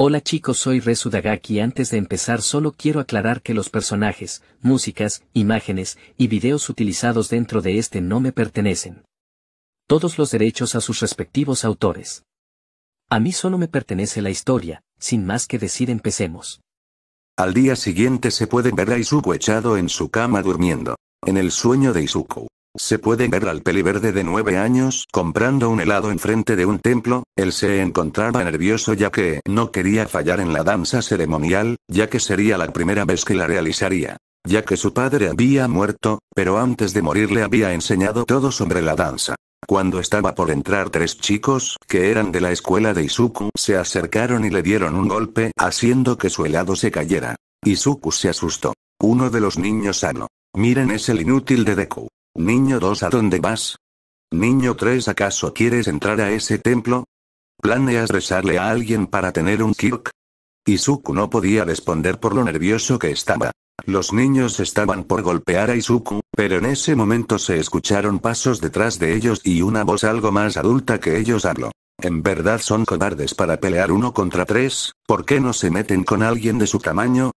Hola chicos soy Resudagaki. antes de empezar solo quiero aclarar que los personajes, músicas, imágenes y videos utilizados dentro de este no me pertenecen. Todos los derechos a sus respectivos autores. A mí solo me pertenece la historia, sin más que decir empecemos. Al día siguiente se puede ver a Izuku echado en su cama durmiendo. En el sueño de Izuku, se puede ver al peliverde de nueve años comprando un helado enfrente de un templo, él se encontraba nervioso ya que no quería fallar en la danza ceremonial, ya que sería la primera vez que la realizaría. Ya que su padre había muerto, pero antes de morir le había enseñado todo sobre la danza. Cuando estaba por entrar tres chicos, que eran de la escuela de Izuku, se acercaron y le dieron un golpe, haciendo que su helado se cayera. Izuku se asustó. Uno de los niños sano. Miren es el inútil de Deku. Niño 2 ¿a dónde vas? Niño 3 ¿acaso quieres entrar a ese templo? ¿Planeas rezarle a alguien para tener un kirk? Izuku no podía responder por lo nervioso que estaba. Los niños estaban por golpear a Izuku, pero en ese momento se escucharon pasos detrás de ellos y una voz algo más adulta que ellos habló. En verdad son cobardes para pelear uno contra tres, ¿por qué no se meten con alguien de su tamaño?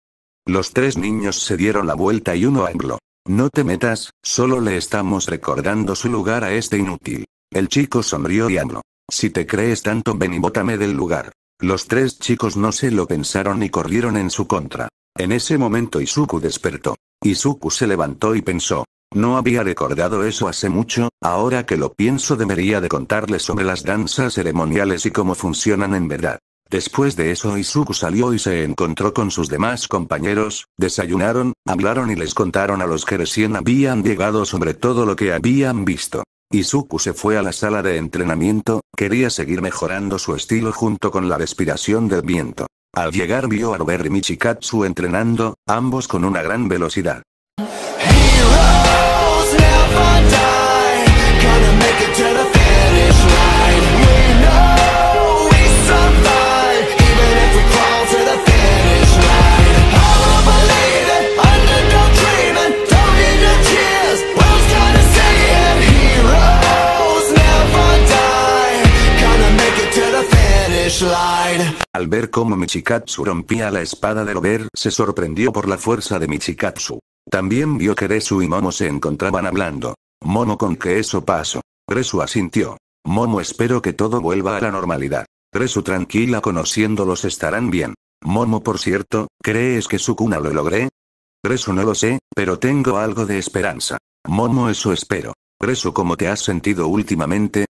Los tres niños se dieron la vuelta y uno habló. No te metas, solo le estamos recordando su lugar a este inútil. El chico sonrió y habló. Si te crees tanto, ven y bótame del lugar. Los tres chicos no se lo pensaron y corrieron en su contra. En ese momento Izuku despertó. Izuku se levantó y pensó. No había recordado eso hace mucho, ahora que lo pienso debería de contarle sobre las danzas ceremoniales y cómo funcionan en verdad. Después de eso Izuku salió y se encontró con sus demás compañeros, desayunaron, hablaron y les contaron a los que recién habían llegado sobre todo lo que habían visto. Izuku se fue a la sala de entrenamiento, quería seguir mejorando su estilo junto con la respiración del viento. Al llegar vio a Robert y Michikatsu entrenando, ambos con una gran velocidad. Al ver cómo Michikatsu rompía la espada de Robert se sorprendió por la fuerza de Michikatsu. También vio que Resu y Momo se encontraban hablando. Momo con que eso pasó. Resu asintió. Momo espero que todo vuelva a la normalidad. Resu tranquila conociéndolos estarán bien. Momo por cierto, ¿crees que Sukuna lo logré? Resu no lo sé, pero tengo algo de esperanza. Momo eso espero. Resu ¿cómo te has sentido últimamente?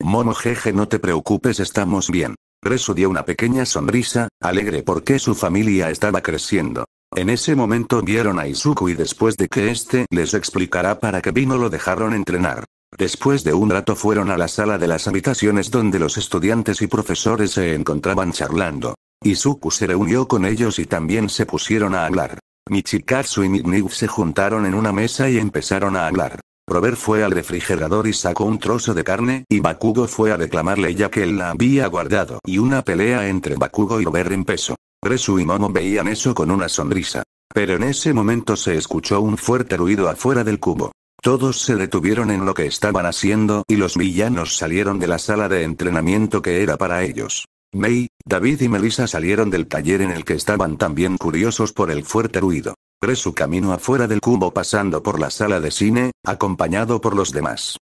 Momo jeje no te preocupes estamos bien. Reso dio una pequeña sonrisa, alegre porque su familia estaba creciendo. En ese momento vieron a Izuku y después de que este les explicará para qué vino lo dejaron entrenar. Después de un rato fueron a la sala de las habitaciones donde los estudiantes y profesores se encontraban charlando. Izuku se reunió con ellos y también se pusieron a hablar. Michikatsu y Midnig se juntaron en una mesa y empezaron a hablar. Robert fue al refrigerador y sacó un trozo de carne, y Bakugo fue a reclamarle ya que él la había guardado, y una pelea entre Bakugo y Robert empezó. Resu y Momo veían eso con una sonrisa. Pero en ese momento se escuchó un fuerte ruido afuera del cubo. Todos se detuvieron en lo que estaban haciendo y los villanos salieron de la sala de entrenamiento que era para ellos. May, David y Melissa salieron del taller en el que estaban también curiosos por el fuerte ruido su camino afuera del cubo pasando por la sala de cine, acompañado por los demás.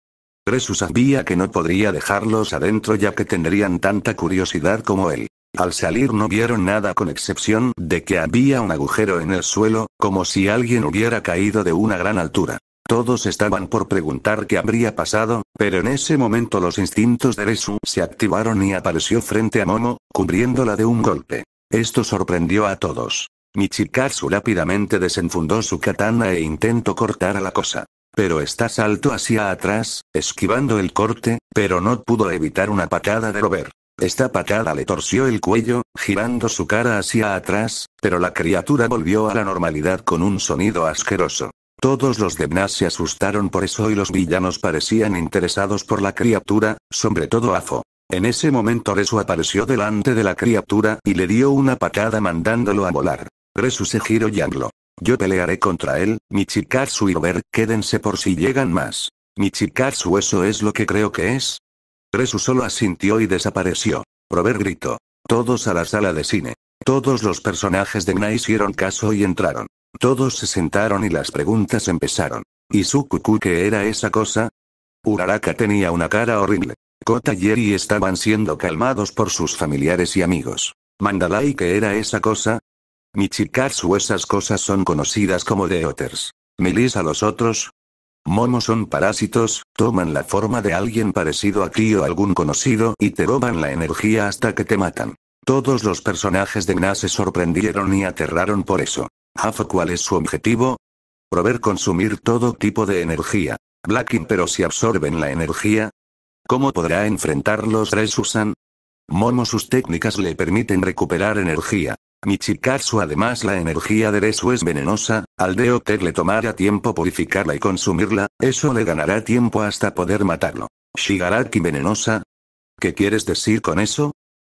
Resu sabía que no podría dejarlos adentro ya que tendrían tanta curiosidad como él. Al salir no vieron nada con excepción de que había un agujero en el suelo, como si alguien hubiera caído de una gran altura. Todos estaban por preguntar qué habría pasado, pero en ese momento los instintos de Resu se activaron y apareció frente a Momo, cubriéndola de un golpe. Esto sorprendió a todos. Michikatsu rápidamente desenfundó su katana e intentó cortar a la cosa. Pero está saltó hacia atrás, esquivando el corte, pero no pudo evitar una patada de Robert. Esta patada le torció el cuello, girando su cara hacia atrás, pero la criatura volvió a la normalidad con un sonido asqueroso. Todos los demás se asustaron por eso y los villanos parecían interesados por la criatura, sobre todo Afo. En ese momento Resu apareció delante de la criatura y le dio una patada mandándolo a volar se y Yanglo. Yo pelearé contra él, Michikatsu y Robert quédense por si llegan más. Michikatsu eso es lo que creo que es. Resu solo asintió y desapareció. Robert gritó. Todos a la sala de cine. Todos los personajes de Gna hicieron caso y entraron. Todos se sentaron y las preguntas empezaron. ¿Y su cucú qué era esa cosa? Uraraka tenía una cara horrible. Kota y estaban siendo calmados por sus familiares y amigos. Mandalay qué era esa cosa? Michikatsu, esas cosas son conocidas como Otters. Melis a los otros. Momo son parásitos, toman la forma de alguien parecido a ti o algún conocido y te roban la energía hasta que te matan. Todos los personajes de Gna se sorprendieron y aterraron por eso. Hafo ¿cuál es su objetivo? Prover consumir todo tipo de energía. Blacking pero si absorben la energía. ¿Cómo podrá enfrentarlos Resusan? Momo sus técnicas le permiten recuperar energía. Michikatsu además la energía de Resu es venenosa, al Deotec le tomará tiempo purificarla y consumirla, eso le ganará tiempo hasta poder matarlo. Shigaraki venenosa. ¿Qué quieres decir con eso?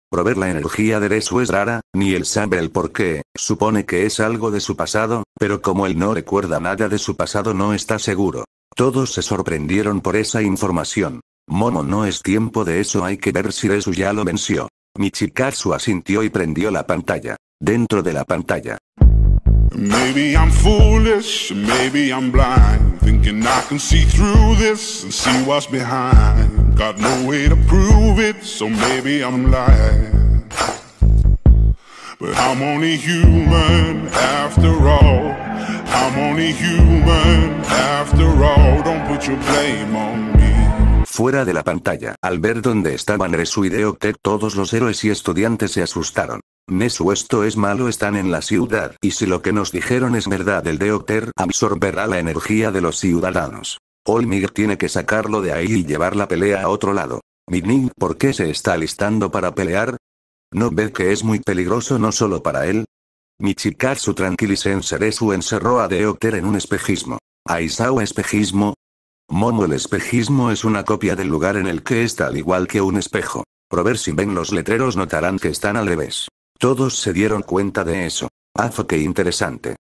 Prover la energía de Resu es rara, ni él sabe el por qué, supone que es algo de su pasado, pero como él no recuerda nada de su pasado no está seguro. Todos se sorprendieron por esa información. Momo no es tiempo de eso hay que ver si Resu ya lo venció. Michikatsu asintió y prendió la pantalla. dentro de la pantalla. Maybe I'm foolish, maybe I'm blind, thinking I can see through this and see what's behind. Got no way to prove it, so maybe I'm lying. But I'm only human after all. I'm only human after all. Don't put your blame on me. Fuera de la pantalla, al ver dónde estaban Resu y Deokter todos los héroes y estudiantes se asustaron. Nesu esto es malo están en la ciudad, y si lo que nos dijeron es verdad el Deocter absorberá la energía de los ciudadanos. Olmig tiene que sacarlo de ahí y llevar la pelea a otro lado. Minning, ¿por qué se está alistando para pelear? ¿No ve que es muy peligroso no solo para él? en Seresu encerró a Deokter en un espejismo. Aizawa espejismo, Momo el espejismo es una copia del lugar en el que está al igual que un espejo. Prover ver si ven los letreros notarán que están al revés. Todos se dieron cuenta de eso. Azo que interesante.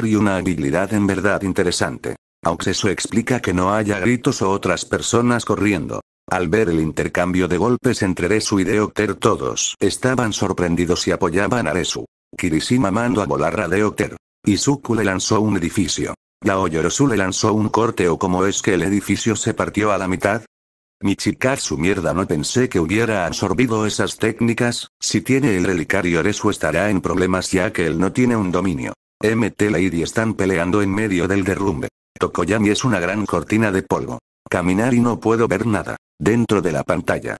y una habilidad en verdad interesante. Aunque eso explica que no haya gritos o otras personas corriendo. Al ver el intercambio de golpes entre Resu y Deokter todos estaban sorprendidos y apoyaban a Resu. Kirishima mandó a volar a Deokter. Izuku le lanzó un edificio. La Oyorosu le lanzó un corte o como es que el edificio se partió a la mitad. su mierda no pensé que hubiera absorbido esas técnicas, si tiene el relicario eso estará en problemas ya que él no tiene un dominio. MT Lady están peleando en medio del derrumbe. Tokoyami es una gran cortina de polvo. Caminar y no puedo ver nada. Dentro de la pantalla.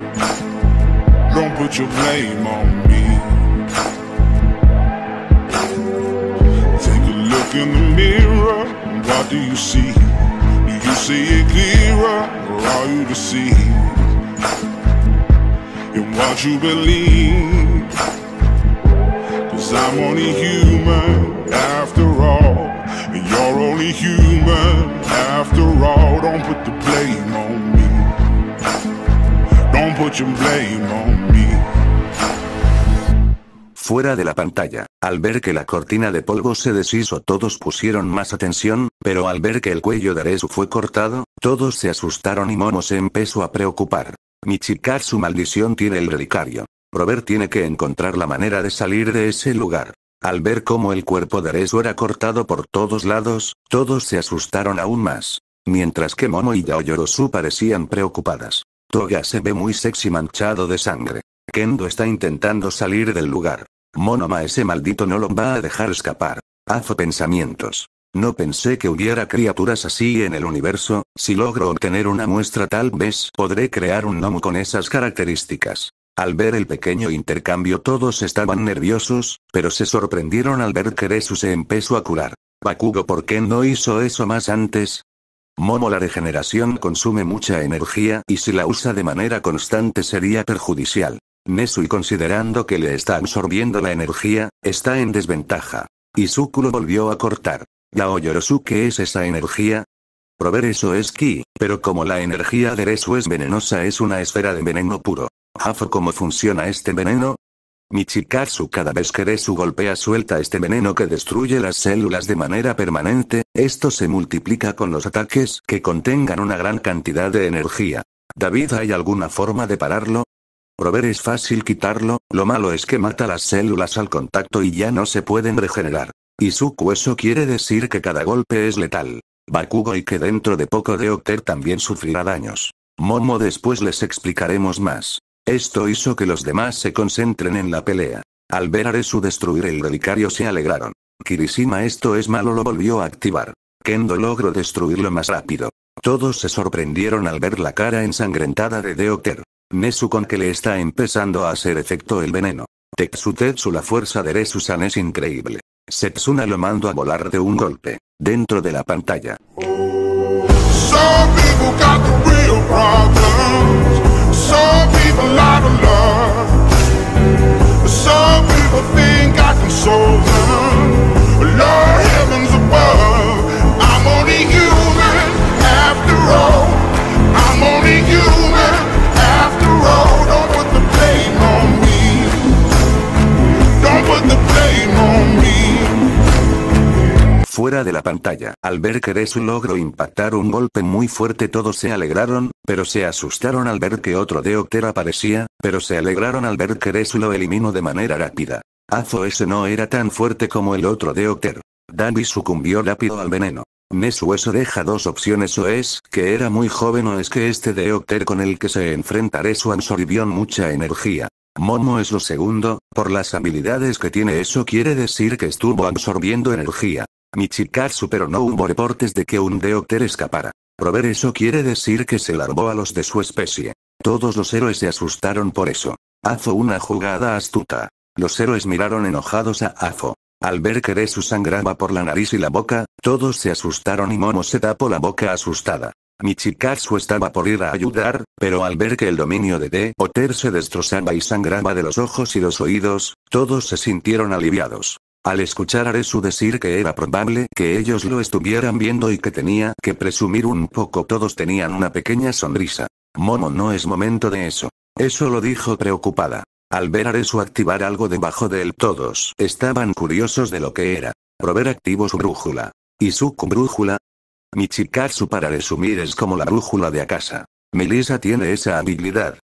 Now do you see? Do you see it clearer? Or are you deceived? In what you believe? Cause I'm only human after all. And you're only human after all. Don't put the blame on me. Don't put your blame on me. fuera de la pantalla. Al ver que la cortina de polvo se deshizo todos pusieron más atención, pero al ver que el cuello de Arezu fue cortado, todos se asustaron y Momo se empezó a preocupar. su maldición tiene el relicario. Robert tiene que encontrar la manera de salir de ese lugar. Al ver cómo el cuerpo de Arezu era cortado por todos lados, todos se asustaron aún más. Mientras que Momo y Yaoyorosu parecían preocupadas. Toga se ve muy sexy manchado de sangre. Kendo está intentando salir del lugar. Monoma ese maldito no lo va a dejar escapar. Hazo pensamientos. No pensé que hubiera criaturas así en el universo, si logro obtener una muestra tal vez podré crear un gnomo con esas características. Al ver el pequeño intercambio todos estaban nerviosos, pero se sorprendieron al ver que Resu se empezó a curar. Bakugo ¿por qué no hizo eso más antes? Momo la regeneración consume mucha energía y si la usa de manera constante sería perjudicial. Nesui considerando que le está absorbiendo la energía, está en desventaja. Y lo volvió a cortar. La ¿qué es esa energía, Prover eso es ki, pero como la energía de Resu es venenosa es una esfera de veneno puro. ¿Hafo cómo funciona este veneno? Michikatsu cada vez que Resu golpea suelta este veneno que destruye las células de manera permanente, esto se multiplica con los ataques que contengan una gran cantidad de energía. David, ¿hay alguna forma de pararlo? Prover es fácil quitarlo, lo malo es que mata las células al contacto y ya no se pueden regenerar. Y su hueso quiere decir que cada golpe es letal. Bakugo y que dentro de poco Deokter también sufrirá daños. Momo después les explicaremos más. Esto hizo que los demás se concentren en la pelea. Al ver a Aresu destruir el relicario se alegraron. Kirishima esto es malo lo volvió a activar. Kendo logró destruirlo más rápido. Todos se sorprendieron al ver la cara ensangrentada de Deokter. Nesu con que le está empezando a hacer efecto el veneno. Tetsu la fuerza de Resusan es increíble. Setsuna lo mando a volar de un golpe. Dentro de la pantalla. fuera de la pantalla. Al ver que Resu logró impactar un golpe muy fuerte todos se alegraron, pero se asustaron al ver que otro Deocter aparecía, pero se alegraron al ver que Resu lo eliminó de manera rápida. Azo ese no era tan fuerte como el otro Deocter. Danby sucumbió rápido al veneno. Nesu eso deja dos opciones o es que era muy joven o es que este Deocter con el que se enfrenta su absorbió mucha energía. Momo es lo segundo, por las habilidades que tiene eso quiere decir que estuvo absorbiendo energía. Michikatsu pero no hubo reportes de que un Deuter escapara. Prover eso quiere decir que se largó a los de su especie. Todos los héroes se asustaron por eso. Azo una jugada astuta. Los héroes miraron enojados a Azo. Al ver que Resu sangraba por la nariz y la boca, todos se asustaron y Momo se tapó la boca asustada. Michikatsu estaba por ir a ayudar, pero al ver que el dominio de De Oter se destrozaba y sangraba de los ojos y los oídos, todos se sintieron aliviados. Al escuchar a Resu decir que era probable que ellos lo estuvieran viendo y que tenía que presumir un poco todos tenían una pequeña sonrisa. Momo no es momento de eso. Eso lo dijo preocupada. Al ver a Resu activar algo debajo de él todos estaban curiosos de lo que era. Prover activo su brújula. ¿Y su brújula? Michikatsu para resumir es como la brújula de Akasa. Melissa tiene esa habilidad.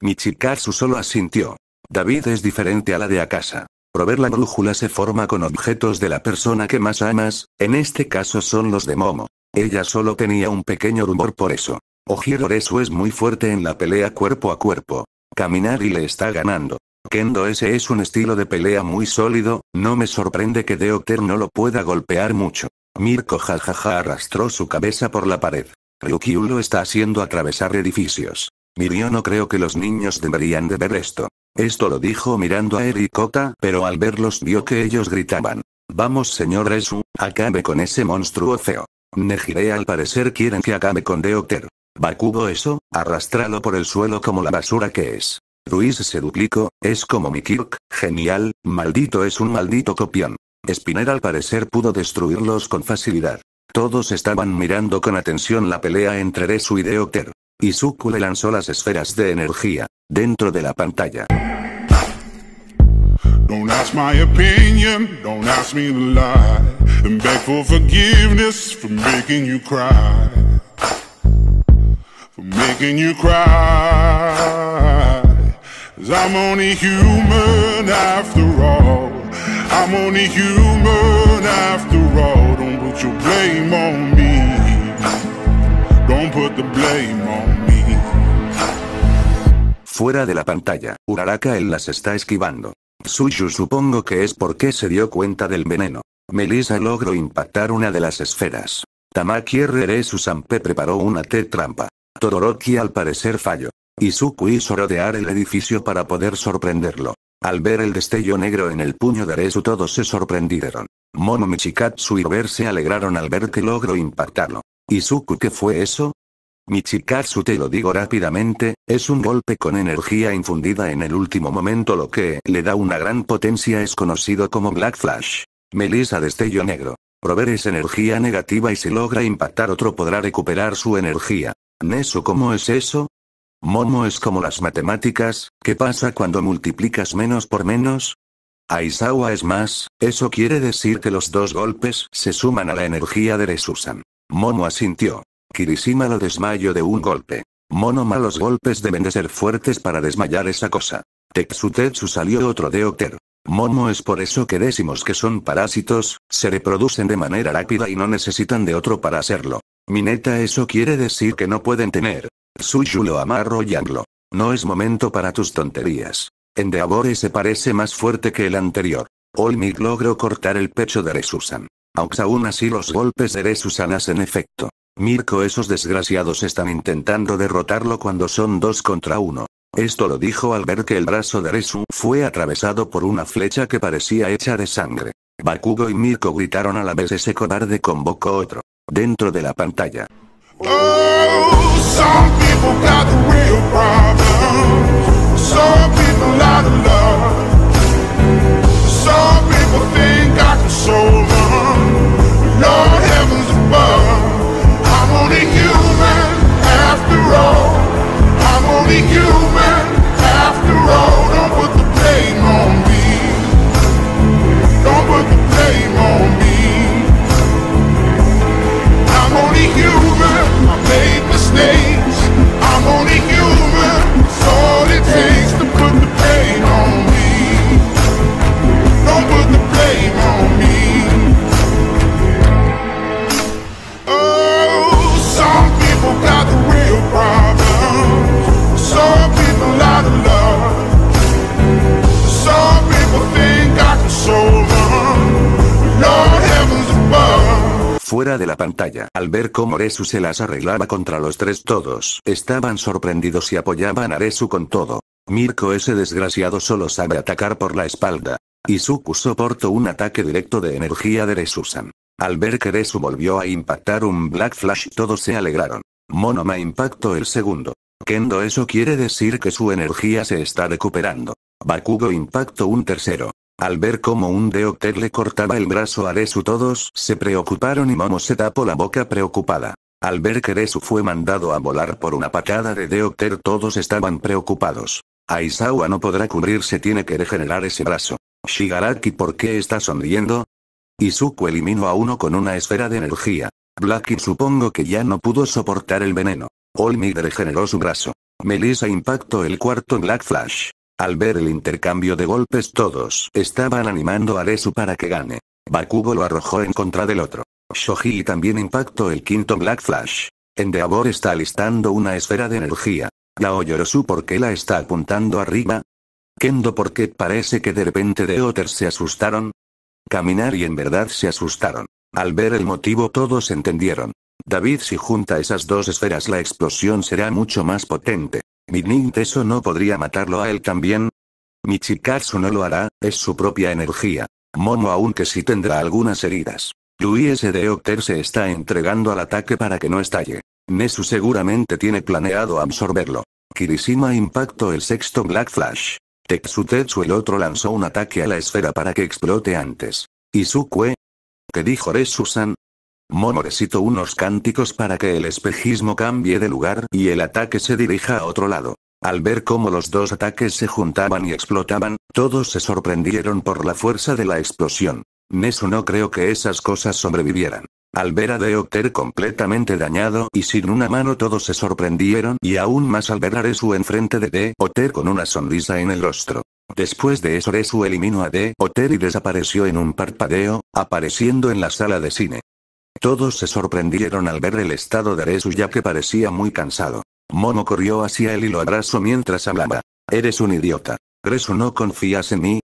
Michikatsu solo asintió. David es diferente a la de Akasa. Ver la brújula se forma con objetos de la persona que más amas, en este caso son los de Momo. Ella solo tenía un pequeño rumor por eso. Ojiro eso es muy fuerte en la pelea cuerpo a cuerpo. Caminar y le está ganando. Kendo ese es un estilo de pelea muy sólido, no me sorprende que Deoter no lo pueda golpear mucho. Mirko jajaja arrastró su cabeza por la pared. Ryukyu lo está haciendo atravesar edificios. Mirio no creo que los niños deberían de ver esto. Esto lo dijo mirando a Ericota, pero al verlos vio que ellos gritaban. Vamos señor Resu, acabe con ese monstruo feo. Nejire al parecer quieren que acabe con Deocter. Bakugo eso, arrastralo por el suelo como la basura que es. Ruiz se duplicó, es como mi Kirk, genial, maldito es un maldito copión. Spinner al parecer pudo destruirlos con facilidad. Todos estaban mirando con atención la pelea entre Resu y Deocter. Izuku le lanzó las esferas de energía, dentro de la pantalla. Don't ask my opinion, don't ask me to lie. And beg for forgiveness for making you cry. For making you cry. Cause I'm only human after all. I'm only human after all. Don't put your blame on me. Don't put the blame on me. Fuera de la pantalla, Uraraka él las está esquivando. Suyu supongo que es porque se dio cuenta del veneno. Melissa logró impactar una de las esferas. Tamaki su Sanpe preparó una T trampa. Todoroki al parecer falló. Izuku hizo rodear el edificio para poder sorprenderlo. Al ver el destello negro en el puño de Resu todos se sorprendieron. Mono Michikatsu y Ver se alegraron al ver que logró impactarlo. Izuku ¿qué fue eso? Michikatsu te lo digo rápidamente, es un golpe con energía infundida en el último momento lo que le da una gran potencia es conocido como Black Flash. Melissa Destello Negro. Prover es energía negativa y si logra impactar otro podrá recuperar su energía. ¿Neso cómo es eso? Momo es como las matemáticas, ¿qué pasa cuando multiplicas menos por menos? Aizawa es más, eso quiere decir que los dos golpes se suman a la energía de Resusan. Momo asintió. Kirishima lo desmayo de un golpe. Mono malos golpes deben de ser fuertes para desmayar esa cosa. Tetsu salió otro de Octer. Momo es por eso que decimos que son parásitos, se reproducen de manera rápida y no necesitan de otro para hacerlo. Mineta eso quiere decir que no pueden tener. Suyu lo amarro y anglo. No es momento para tus tonterías. Endeabore se parece más fuerte que el anterior. olmi logró cortar el pecho de Resusan. Aunque aún así los golpes de Resusan hacen efecto. Mirko, esos desgraciados están intentando derrotarlo cuando son dos contra uno. Esto lo dijo al ver que el brazo de Resu fue atravesado por una flecha que parecía hecha de sangre. Bakugo y Mirko gritaron a la vez ese cobarde convocó otro. Dentro de la pantalla. some be human after all. Don't put the blame on me. Don't put the blame on me. I'm only human. I made mistakes. fuera de la pantalla. Al ver cómo Resu se las arreglaba contra los tres todos, estaban sorprendidos y apoyaban a Resu con todo. Mirko ese desgraciado solo sabe atacar por la espalda. Izuku soportó un ataque directo de energía de Resusan. Al ver que Resu volvió a impactar un Black Flash todos se alegraron. Monoma impactó el segundo. Kendo eso quiere decir que su energía se está recuperando. Bakugo impactó un tercero. Al ver cómo un Deocter le cortaba el brazo a Desu todos se preocuparon y Momo se tapó la boca preocupada. Al ver que Desu fue mandado a volar por una patada de Deocter todos estaban preocupados. Aizawa no podrá cubrirse tiene que regenerar ese brazo. Shigaraki ¿por qué está sonriendo? Izuku eliminó a uno con una esfera de energía. Blacky supongo que ya no pudo soportar el veneno. Olmi regeneró su brazo. Melissa impactó el cuarto Black Flash. Al ver el intercambio de golpes todos estaban animando a Resu para que gane. Bakugo lo arrojó en contra del otro. Shoji también impactó el quinto Black Flash. Endeavor está alistando una esfera de energía. La ¿por porque la está apuntando arriba? Kendo porque parece que de repente de Otter se asustaron? Caminar y en verdad se asustaron. Al ver el motivo todos entendieron. David si junta esas dos esferas la explosión será mucho más potente. ¿Mi Ninteso no podría matarlo a él también? Michikatsu no lo hará, es su propia energía. Momo aunque sí tendrá algunas heridas. Luis de Octer se está entregando al ataque para que no estalle. Nesu seguramente tiene planeado absorberlo. Kirishima impactó el sexto Black Flash. Tetsutetsu el otro lanzó un ataque a la esfera para que explote antes. ¿Izukue? ¿Qué dijo Resusan? Momo unos cánticos para que el espejismo cambie de lugar y el ataque se dirija a otro lado. Al ver cómo los dos ataques se juntaban y explotaban, todos se sorprendieron por la fuerza de la explosión. Nesu no creo que esas cosas sobrevivieran. Al ver a Oter completamente dañado y sin una mano todos se sorprendieron y aún más al ver a Resu enfrente de Oter con una sonrisa en el rostro. Después de eso Resu eliminó a Deopter y desapareció en un parpadeo, apareciendo en la sala de cine. Todos se sorprendieron al ver el estado de Rezu, ya que parecía muy cansado. Mono corrió hacia él y lo abrazó mientras hablaba. Eres un idiota. Resu no confías en mí.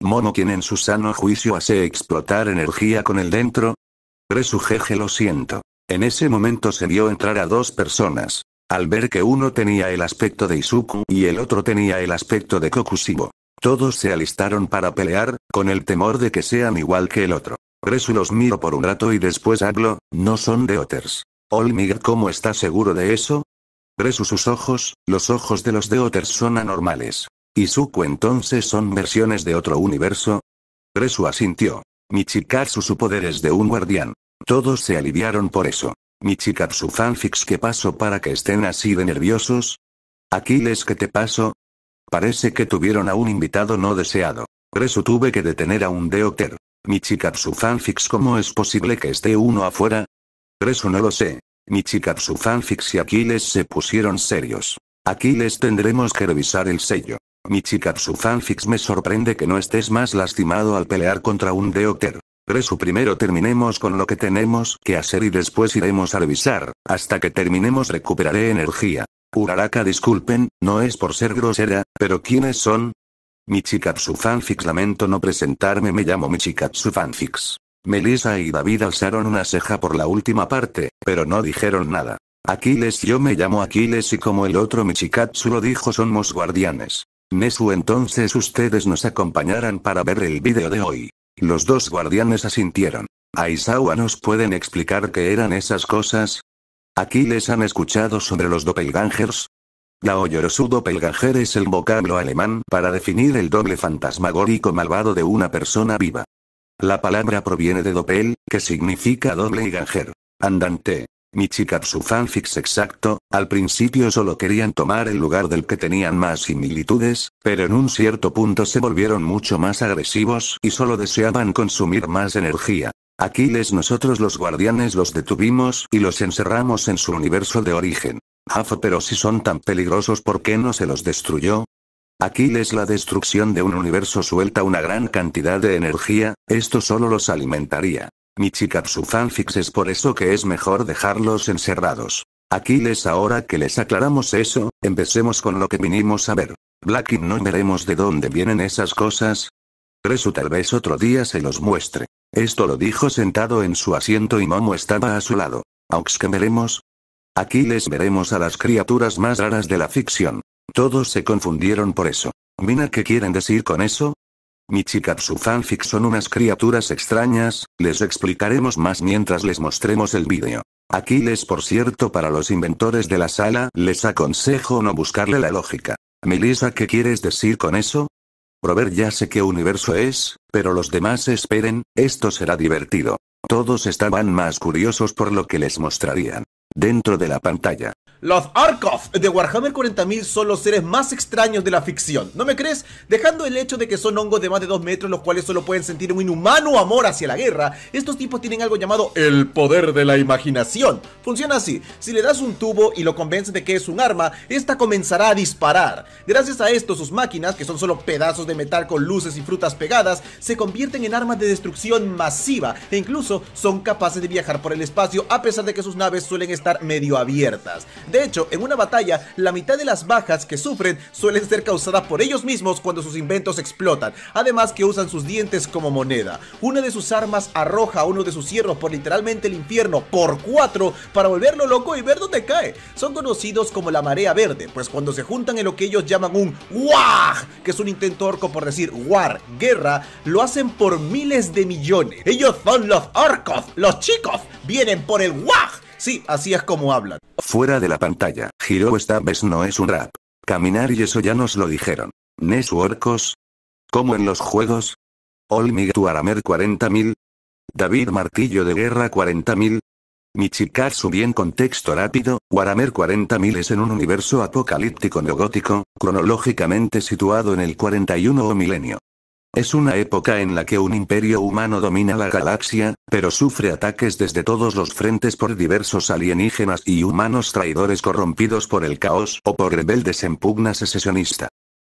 Mono, quien en su sano juicio hace explotar energía con el dentro. Resu jeje lo siento. En ese momento se vio entrar a dos personas. Al ver que uno tenía el aspecto de Izuku y el otro tenía el aspecto de Kokushibo. Todos se alistaron para pelear, con el temor de que sean igual que el otro. Resu los miro por un rato y después hablo, no son de Otters. Olmiga, ¿cómo está seguro de eso? Resu sus ojos, los ojos de los de son anormales. ¿Y Suku entonces son versiones de otro universo? Resu asintió. Michikatsu su poder es de un guardián. Todos se aliviaron por eso. Michikatsu fanfics ¿qué pasó para que estén así de nerviosos. Aquiles ¿qué te paso. Parece que tuvieron a un invitado no deseado. Resu tuve que detener a un Deoter. Michikatsu fanfics ¿Cómo es posible que esté uno afuera? Eso no lo sé. Michikatsu fanfics y Aquiles se pusieron serios. Aquiles tendremos que revisar el sello. Michikatsu fanfics me sorprende que no estés más lastimado al pelear contra un Deoter. Resu primero terminemos con lo que tenemos que hacer y después iremos a revisar, hasta que terminemos recuperaré energía. Uraraka disculpen, no es por ser grosera, pero ¿quiénes son? Michikatsu Fanfix, Lamento no presentarme me llamo Michikatsu Fanfix. Melissa y David alzaron una ceja por la última parte, pero no dijeron nada. Aquiles yo me llamo Aquiles y como el otro Michikatsu lo dijo somos guardianes. Nesu entonces ustedes nos acompañarán para ver el video de hoy. Los dos guardianes asintieron. Aizawa nos pueden explicar qué eran esas cosas. Aquiles han escuchado sobre los doppelgangers, la Oyorosu Doppelganger es el vocablo alemán para definir el doble fantasmagórico malvado de una persona viva. La palabra proviene de Doppel, que significa doble y Ganger. Andante. Michikapsu fanfix exacto, al principio solo querían tomar el lugar del que tenían más similitudes, pero en un cierto punto se volvieron mucho más agresivos y solo deseaban consumir más energía. Aquiles nosotros los guardianes los detuvimos y los encerramos en su universo de origen. Jafo ah, pero si son tan peligrosos ¿por qué no se los destruyó? Aquiles la destrucción de un universo suelta una gran cantidad de energía, esto solo los alimentaría. Michikatsu fanfics es por eso que es mejor dejarlos encerrados. Aquiles ahora que les aclaramos eso, empecemos con lo que vinimos a ver. Black y no veremos de dónde vienen esas cosas. Gresu tal vez otro día se los muestre. Esto lo dijo sentado en su asiento y Momo estaba a su lado. ¿Aux que veremos, Aquí les veremos a las criaturas más raras de la ficción. Todos se confundieron por eso. ¿Mina qué quieren decir con eso? Michikatsu fanfic son unas criaturas extrañas, les explicaremos más mientras les mostremos el vídeo. Aquí les por cierto para los inventores de la sala, les aconsejo no buscarle la lógica. Melissa ¿qué quieres decir con eso? Prover ya sé qué universo es, pero los demás esperen, esto será divertido. Todos estaban más curiosos por lo que les mostrarían dentro de la pantalla. Los Arkov de Warhammer 40.000 son los seres más extraños de la ficción. ¿No me crees? Dejando el hecho de que son hongos de más de 2 metros los cuales solo pueden sentir un inhumano amor hacia la guerra, estos tipos tienen algo llamado el poder de la imaginación. Funciona así, si le das un tubo y lo convences de que es un arma, esta comenzará a disparar. Gracias a esto sus máquinas, que son solo pedazos de metal con luces y frutas pegadas, se convierten en armas de destrucción masiva e incluso son capaces de viajar por el espacio a pesar de que sus naves suelen estar medio abiertas. De hecho, en una batalla, la mitad de las bajas que sufren suelen ser causadas por ellos mismos cuando sus inventos explotan, además que usan sus dientes como moneda. Una de sus armas arroja a uno de sus hierros por literalmente el infierno por cuatro para volverlo loco y ver dónde cae. Son conocidos como la marea verde, pues cuando se juntan en lo que ellos llaman un WAG, que es un intento orco por decir war, guerra, lo hacen por miles de millones. Ellos son los orcos, los chicos, vienen por el WAG Sí, así es como hablan. Fuera de la pantalla, Giro esta vez no es un rap. Caminar y eso ya nos lo dijeron. ¿Nesu ¿Como en los juegos? Olmig Tuaramer 40.000. David Martillo de Guerra 40.000. Michikatsu bien contexto rápido, Warhammer 40.000 es en un universo apocalíptico neogótico, cronológicamente situado en el 41 o milenio. Es una época en la que un imperio humano domina la galaxia, pero sufre ataques desde todos los frentes por diversos alienígenas y humanos traidores corrompidos por el caos o por rebeldes en pugna secesionista.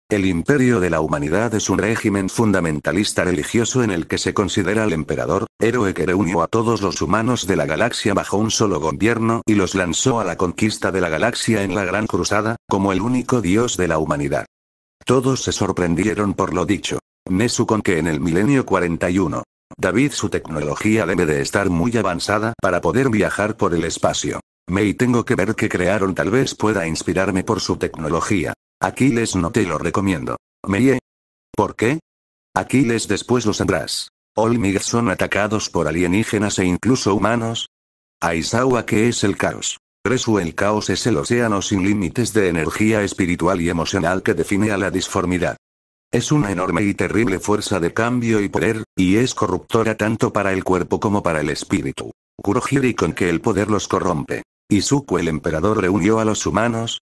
El imperio de la humanidad es un régimen fundamentalista religioso en el que se considera al emperador, héroe que reunió a todos los humanos de la galaxia bajo un solo gobierno y los lanzó a la conquista de la galaxia en la Gran Cruzada, como el único dios de la humanidad. Todos se sorprendieron por lo dicho con que en el milenio 41. David su tecnología debe de estar muy avanzada para poder viajar por el espacio. Me tengo que ver que crearon tal vez pueda inspirarme por su tecnología. Aquiles no te lo recomiendo. Mei. ¿Por qué? Aquiles después los sabrás. Olmigas son atacados por alienígenas e incluso humanos. Aizawa que es el caos. Resu el caos es el océano sin límites de energía espiritual y emocional que define a la disformidad. Es una enorme y terrible fuerza de cambio y poder, y es corruptora tanto para el cuerpo como para el espíritu. Kurohiri con que el poder los corrompe. Izuku el emperador reunió a los humanos.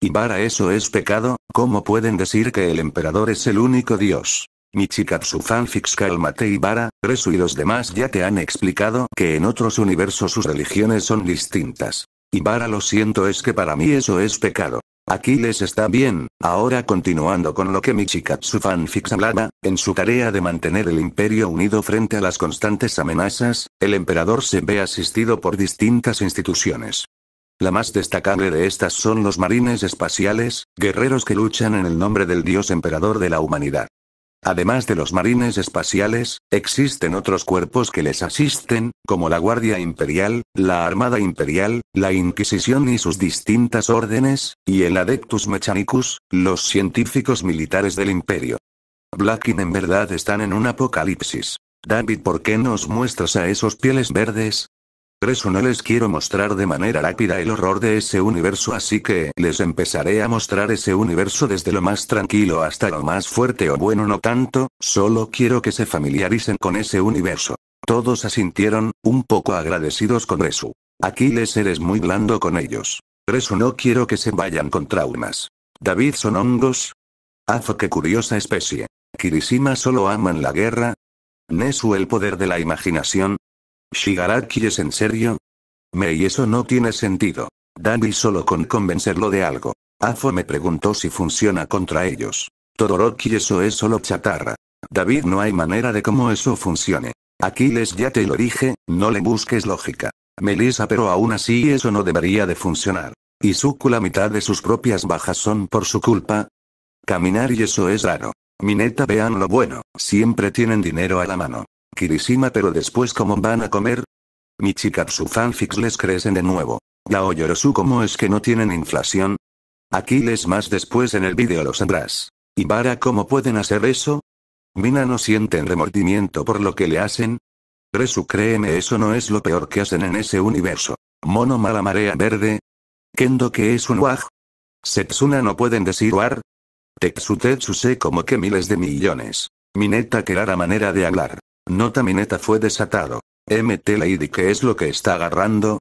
Y eso es pecado, ¿cómo pueden decir que el emperador es el único dios? Michikatsu fanfics Kalmate Ibara, Resu y los demás ya te han explicado que en otros universos sus religiones son distintas. Ibarra lo siento es que para mí eso es pecado. Aquiles está bien, ahora continuando con lo que Michikatsu Fanfix hablaba, en su tarea de mantener el imperio unido frente a las constantes amenazas, el emperador se ve asistido por distintas instituciones. La más destacable de estas son los marines espaciales, guerreros que luchan en el nombre del dios emperador de la humanidad. Además de los marines espaciales, existen otros cuerpos que les asisten, como la Guardia Imperial, la Armada Imperial, la Inquisición y sus distintas órdenes, y el Adeptus Mechanicus, los científicos militares del Imperio. Blackin en verdad están en un apocalipsis. David, ¿por qué nos muestras a esos pieles verdes? Resu no les quiero mostrar de manera rápida el horror de ese universo así que les empezaré a mostrar ese universo desde lo más tranquilo hasta lo más fuerte o bueno no tanto, solo quiero que se familiaricen con ese universo. Todos asintieron, un poco agradecidos con Resu. Aquiles eres muy blando con ellos. Resu no quiero que se vayan con traumas. David son hongos. Azo qué curiosa especie. Kirishima solo aman la guerra, Nesu el poder de la imaginación, ¿Shigaraki es en serio? y eso no tiene sentido. David solo con convencerlo de algo. Afo me preguntó si funciona contra ellos. Todoroki eso es solo chatarra. David no hay manera de cómo eso funcione. Aquiles ya te lo dije, no le busques lógica. Melissa pero aún así eso no debería de funcionar. Y su la mitad de sus propias bajas son por su culpa. Caminar y eso es raro. Mineta vean lo bueno, siempre tienen dinero a la mano. Kirishima pero después ¿cómo van a comer? Michikatsu fanfics les crecen de nuevo. La Yorosu ¿cómo es que no tienen inflación? Aquí les más después en el vídeo los sabrás. Ibara ¿cómo pueden hacer eso? Mina no sienten remordimiento por lo que le hacen. Resu créeme eso no es lo peor que hacen en ese universo. Mono mala marea verde. Kendo que es un waj. Setsuna no pueden decir war. Tetsu Tetsu sé como que miles de millones. Mineta que rara manera de hablar. Nota Mineta fue desatado. MT Lady, ¿qué es lo que está agarrando?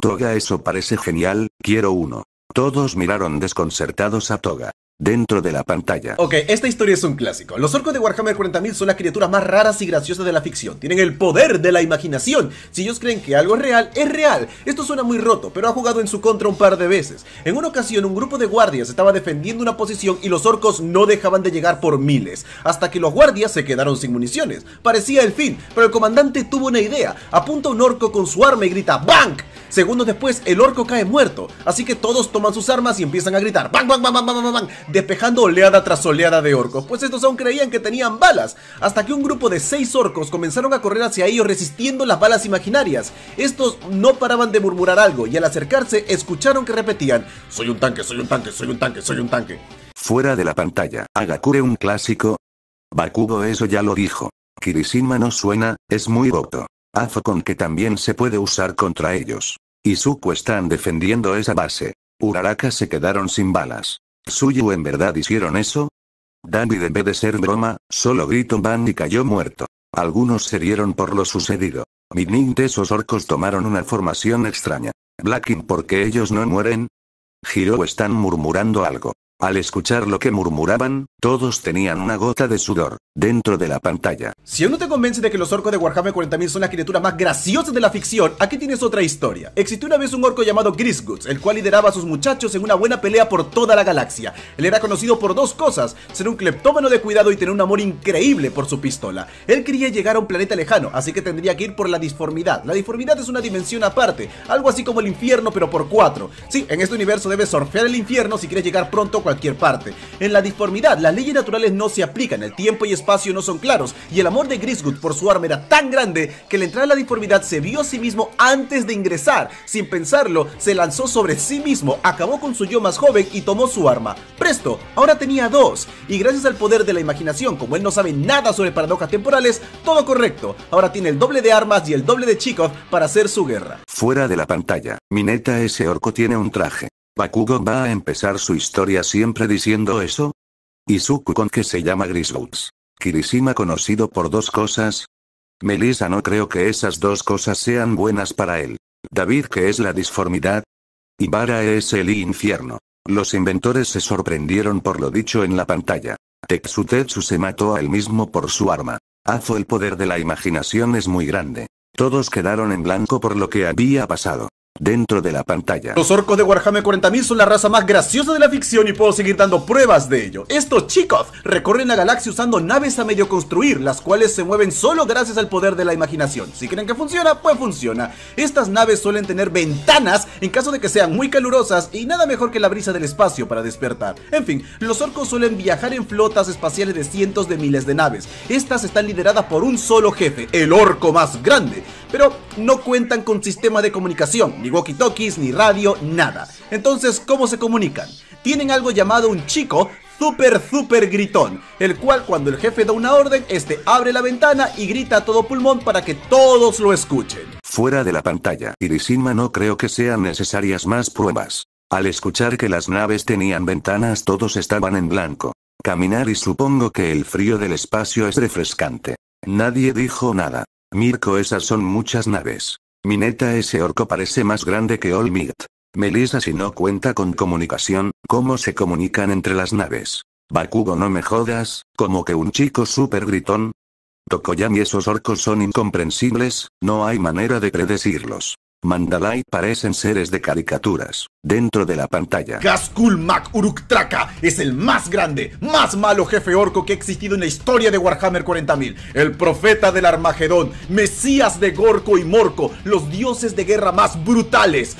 Toga, eso parece genial, quiero uno. Todos miraron desconcertados a Toga dentro de la pantalla. Ok, esta historia es un clásico. Los orcos de Warhammer 40.000 son las criaturas más raras y graciosas de la ficción. Tienen el poder de la imaginación. Si ellos creen que algo es real, es real. Esto suena muy roto, pero ha jugado en su contra un par de veces. En una ocasión, un grupo de guardias estaba defendiendo una posición y los orcos no dejaban de llegar por miles, hasta que los guardias se quedaron sin municiones. Parecía el fin, pero el comandante tuvo una idea. Apunta un orco con su arma y grita ¡BANG! Segundos después, el orco cae muerto, así que todos toman sus armas y empiezan a gritar ¡BANG, bang, bang, bang, bang, bang! despejando oleada tras oleada de orcos, pues estos aún creían que tenían balas, hasta que un grupo de seis orcos comenzaron a correr hacia ellos resistiendo las balas imaginarias. Estos no paraban de murmurar algo y al acercarse escucharon que repetían, soy un tanque, soy un tanque, soy un tanque, soy un tanque. Fuera de la pantalla, Agakure un clásico. Bakugo eso ya lo dijo. Kirishima no suena, es muy voto. con que también se puede usar contra ellos. Izuku están defendiendo esa base. Uraraka se quedaron sin balas. ¿Suyu en verdad hicieron eso? David debe de ser broma, solo gritó van y cayó muerto. Algunos se dieron por lo sucedido. de esos orcos tomaron una formación extraña. Blacking porque ellos no mueren. Giro están murmurando algo. Al escuchar lo que murmuraban, todos tenían una gota de sudor, dentro de la pantalla. Si aún no te convence de que los orcos de Warhammer 40.000 son las criaturas más graciosas de la ficción, aquí tienes otra historia. Existió una vez un orco llamado Grisguts, el cual lideraba a sus muchachos en una buena pelea por toda la galaxia. Él era conocido por dos cosas, ser un cleptómano de cuidado y tener un amor increíble por su pistola. Él quería llegar a un planeta lejano, así que tendría que ir por la disformidad. La disformidad es una dimensión aparte, algo así como el infierno pero por cuatro. Sí, en este universo debes surfear el infierno si quieres llegar pronto a parte. En la disformidad, las leyes naturales no se aplican, el tiempo y espacio no son claros, y el amor de Grisgood por su arma era tan grande que al entrar a la diformidad se vio a sí mismo antes de ingresar. Sin pensarlo, se lanzó sobre sí mismo, acabó con su yo más joven y tomó su arma. Presto, ahora tenía dos, y gracias al poder de la imaginación, como él no sabe nada sobre paradojas temporales, todo correcto. Ahora tiene el doble de armas y el doble de Chikov para hacer su guerra. Fuera de la pantalla, Mineta ese orco tiene un traje. Bakugo va a empezar su historia siempre diciendo eso. Izuku con que se llama Griswolds. Kirishima conocido por dos cosas. Melissa no creo que esas dos cosas sean buenas para él. David que es la disformidad. Ibara es el infierno. Los inventores se sorprendieron por lo dicho en la pantalla. Tetsutetsu se mató a él mismo por su arma. Azo el poder de la imaginación es muy grande. Todos quedaron en blanco por lo que había pasado dentro de la pantalla. Los orcos de Warhammer 40.000 son la raza más graciosa de la ficción y puedo seguir dando pruebas de ello. Estos chicos recorren la galaxia usando naves a medio construir, las cuales se mueven solo gracias al poder de la imaginación. Si creen que funciona, pues funciona. Estas naves suelen tener ventanas en caso de que sean muy calurosas y nada mejor que la brisa del espacio para despertar. En fin, los orcos suelen viajar en flotas espaciales de cientos de miles de naves. Estas están lideradas por un solo jefe, el orco más grande pero no cuentan con sistema de comunicación, ni walkie-talkies, ni radio, nada. Entonces, ¿cómo se comunican? Tienen algo llamado un chico super super gritón, el cual cuando el jefe da una orden, este abre la ventana y grita a todo pulmón para que todos lo escuchen. Fuera de la pantalla, Irisima no creo que sean necesarias más pruebas. Al escuchar que las naves tenían ventanas todos estaban en blanco. Caminar y supongo que el frío del espacio es refrescante. Nadie dijo nada. Mirko, esas son muchas naves. Mineta, ese orco parece más grande que Olmigt. Melissa, si no cuenta con comunicación, ¿cómo se comunican entre las naves? Bakugo, no me jodas, como que un chico súper gritón. Tokoyami, esos orcos son incomprensibles, no hay manera de predecirlos. Mandalay parecen seres de caricaturas, dentro de la pantalla. Gaskul Mac Uruktraka es el más grande, más malo jefe orco que ha existido en la historia de Warhammer 40.000. El profeta del Armagedón, mesías de Gorko y Morco, los dioses de guerra más brutales.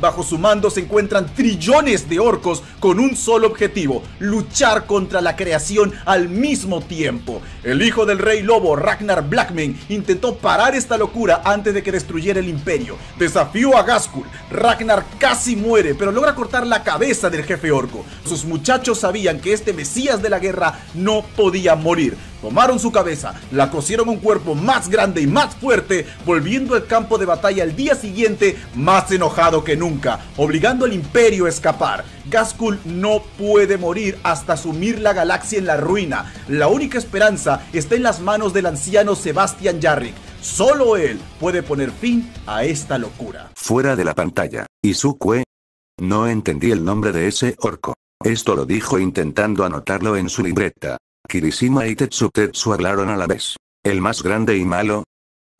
Bajo su mando se encuentran trillones de orcos con un solo objetivo, luchar contra la creación al mismo tiempo. El hijo del rey lobo, Ragnar Blackman, intentó parar esta locura antes de que destruyera el imperio. Desafió a Gaskull. Ragnar casi muere, pero logra cortar la cabeza del jefe orco. Sus muchachos sabían que este mesías de la guerra no podía morir. Tomaron su cabeza, la cosieron un cuerpo más grande y más fuerte, volviendo al campo de batalla al día siguiente más enojado que nunca, obligando al imperio a escapar. Gaskull no puede morir hasta sumir la galaxia en la ruina. La única esperanza está en las manos del anciano Sebastian Jarrick. Solo él puede poner fin a esta locura. Fuera de la pantalla, Izukue. No entendí el nombre de ese orco. Esto lo dijo intentando anotarlo en su libreta. Kirishima y Tetsu Tetsu hablaron a la vez. ¿El más grande y malo?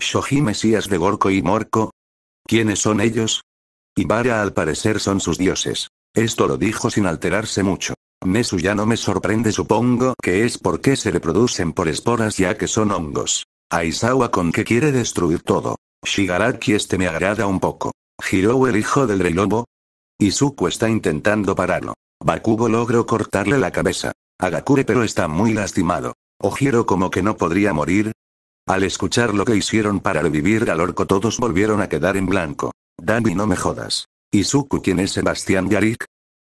¿Shoji Mesías de Gorko y Morco? ¿Quiénes son ellos? Ibara al parecer son sus dioses. Esto lo dijo sin alterarse mucho. Mesu ya no me sorprende supongo que es porque se reproducen por esporas ya que son hongos. Aizawa con que quiere destruir todo. Shigaraki este me agrada un poco. Hirou el hijo del rey lobo. Izuku está intentando pararlo. Bakugo logró cortarle la cabeza. Agakure pero está muy lastimado. Ojiro como que no podría morir. Al escuchar lo que hicieron para revivir al orco todos volvieron a quedar en blanco. Dami no me jodas. Izuku quién es Sebastián Yarik?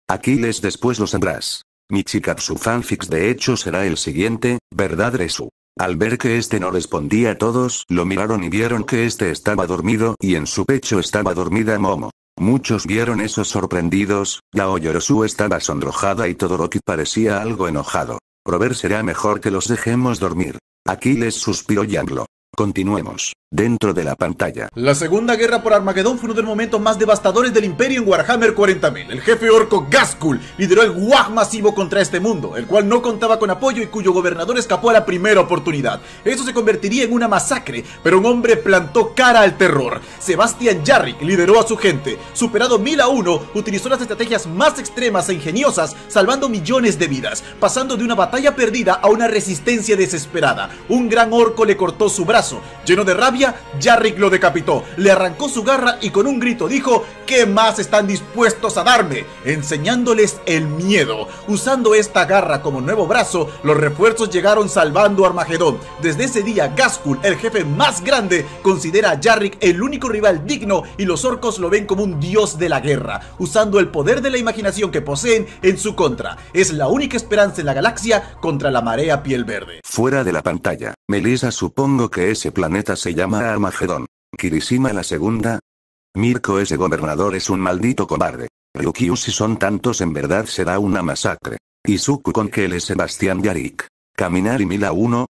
Aquiles después lo sabrás. Michikatsu fanfics de hecho será el siguiente, ¿verdad Resu? Al ver que este no respondía a todos, lo miraron y vieron que este estaba dormido y en su pecho estaba dormida Momo. Muchos vieron eso sorprendidos, Oyorosu estaba sonrojada y Todoroki parecía algo enojado. Prover será mejor que los dejemos dormir. Aquiles suspiró Yanglo. Continuemos dentro de la pantalla. La segunda guerra por Armagedón fue uno de los momentos más devastadores del imperio en Warhammer 40.000. El jefe orco Gaskul lideró el guag masivo contra este mundo, el cual no contaba con apoyo y cuyo gobernador escapó a la primera oportunidad. Eso se convertiría en una masacre, pero un hombre plantó cara al terror. Sebastian Jarrick lideró a su gente. Superado 1000 a uno utilizó las estrategias más extremas e ingeniosas, salvando millones de vidas, pasando de una batalla perdida a una resistencia desesperada. Un gran orco le cortó su brazo. Lleno de rabia, Yarick lo decapitó, le arrancó su garra y con un grito dijo, ¿qué más están dispuestos a darme? Enseñándoles el miedo. Usando esta garra como nuevo brazo, los refuerzos llegaron salvando a Armagedón. Desde ese día, Gaskul, el jefe más grande, considera a Jarrick el único rival digno y los orcos lo ven como un dios de la guerra, usando el poder de la imaginación que poseen en su contra. Es la única esperanza en la galaxia contra la marea piel verde. Fuera de la pantalla, Melissa supongo que ese planeta se llama Armagedón. Kirishima la segunda. Mirko ese gobernador es un maldito cobarde. Ryukyu si son tantos en verdad será una masacre. Izuku con que él Sebastián Yarik. Caminar y Mila 1.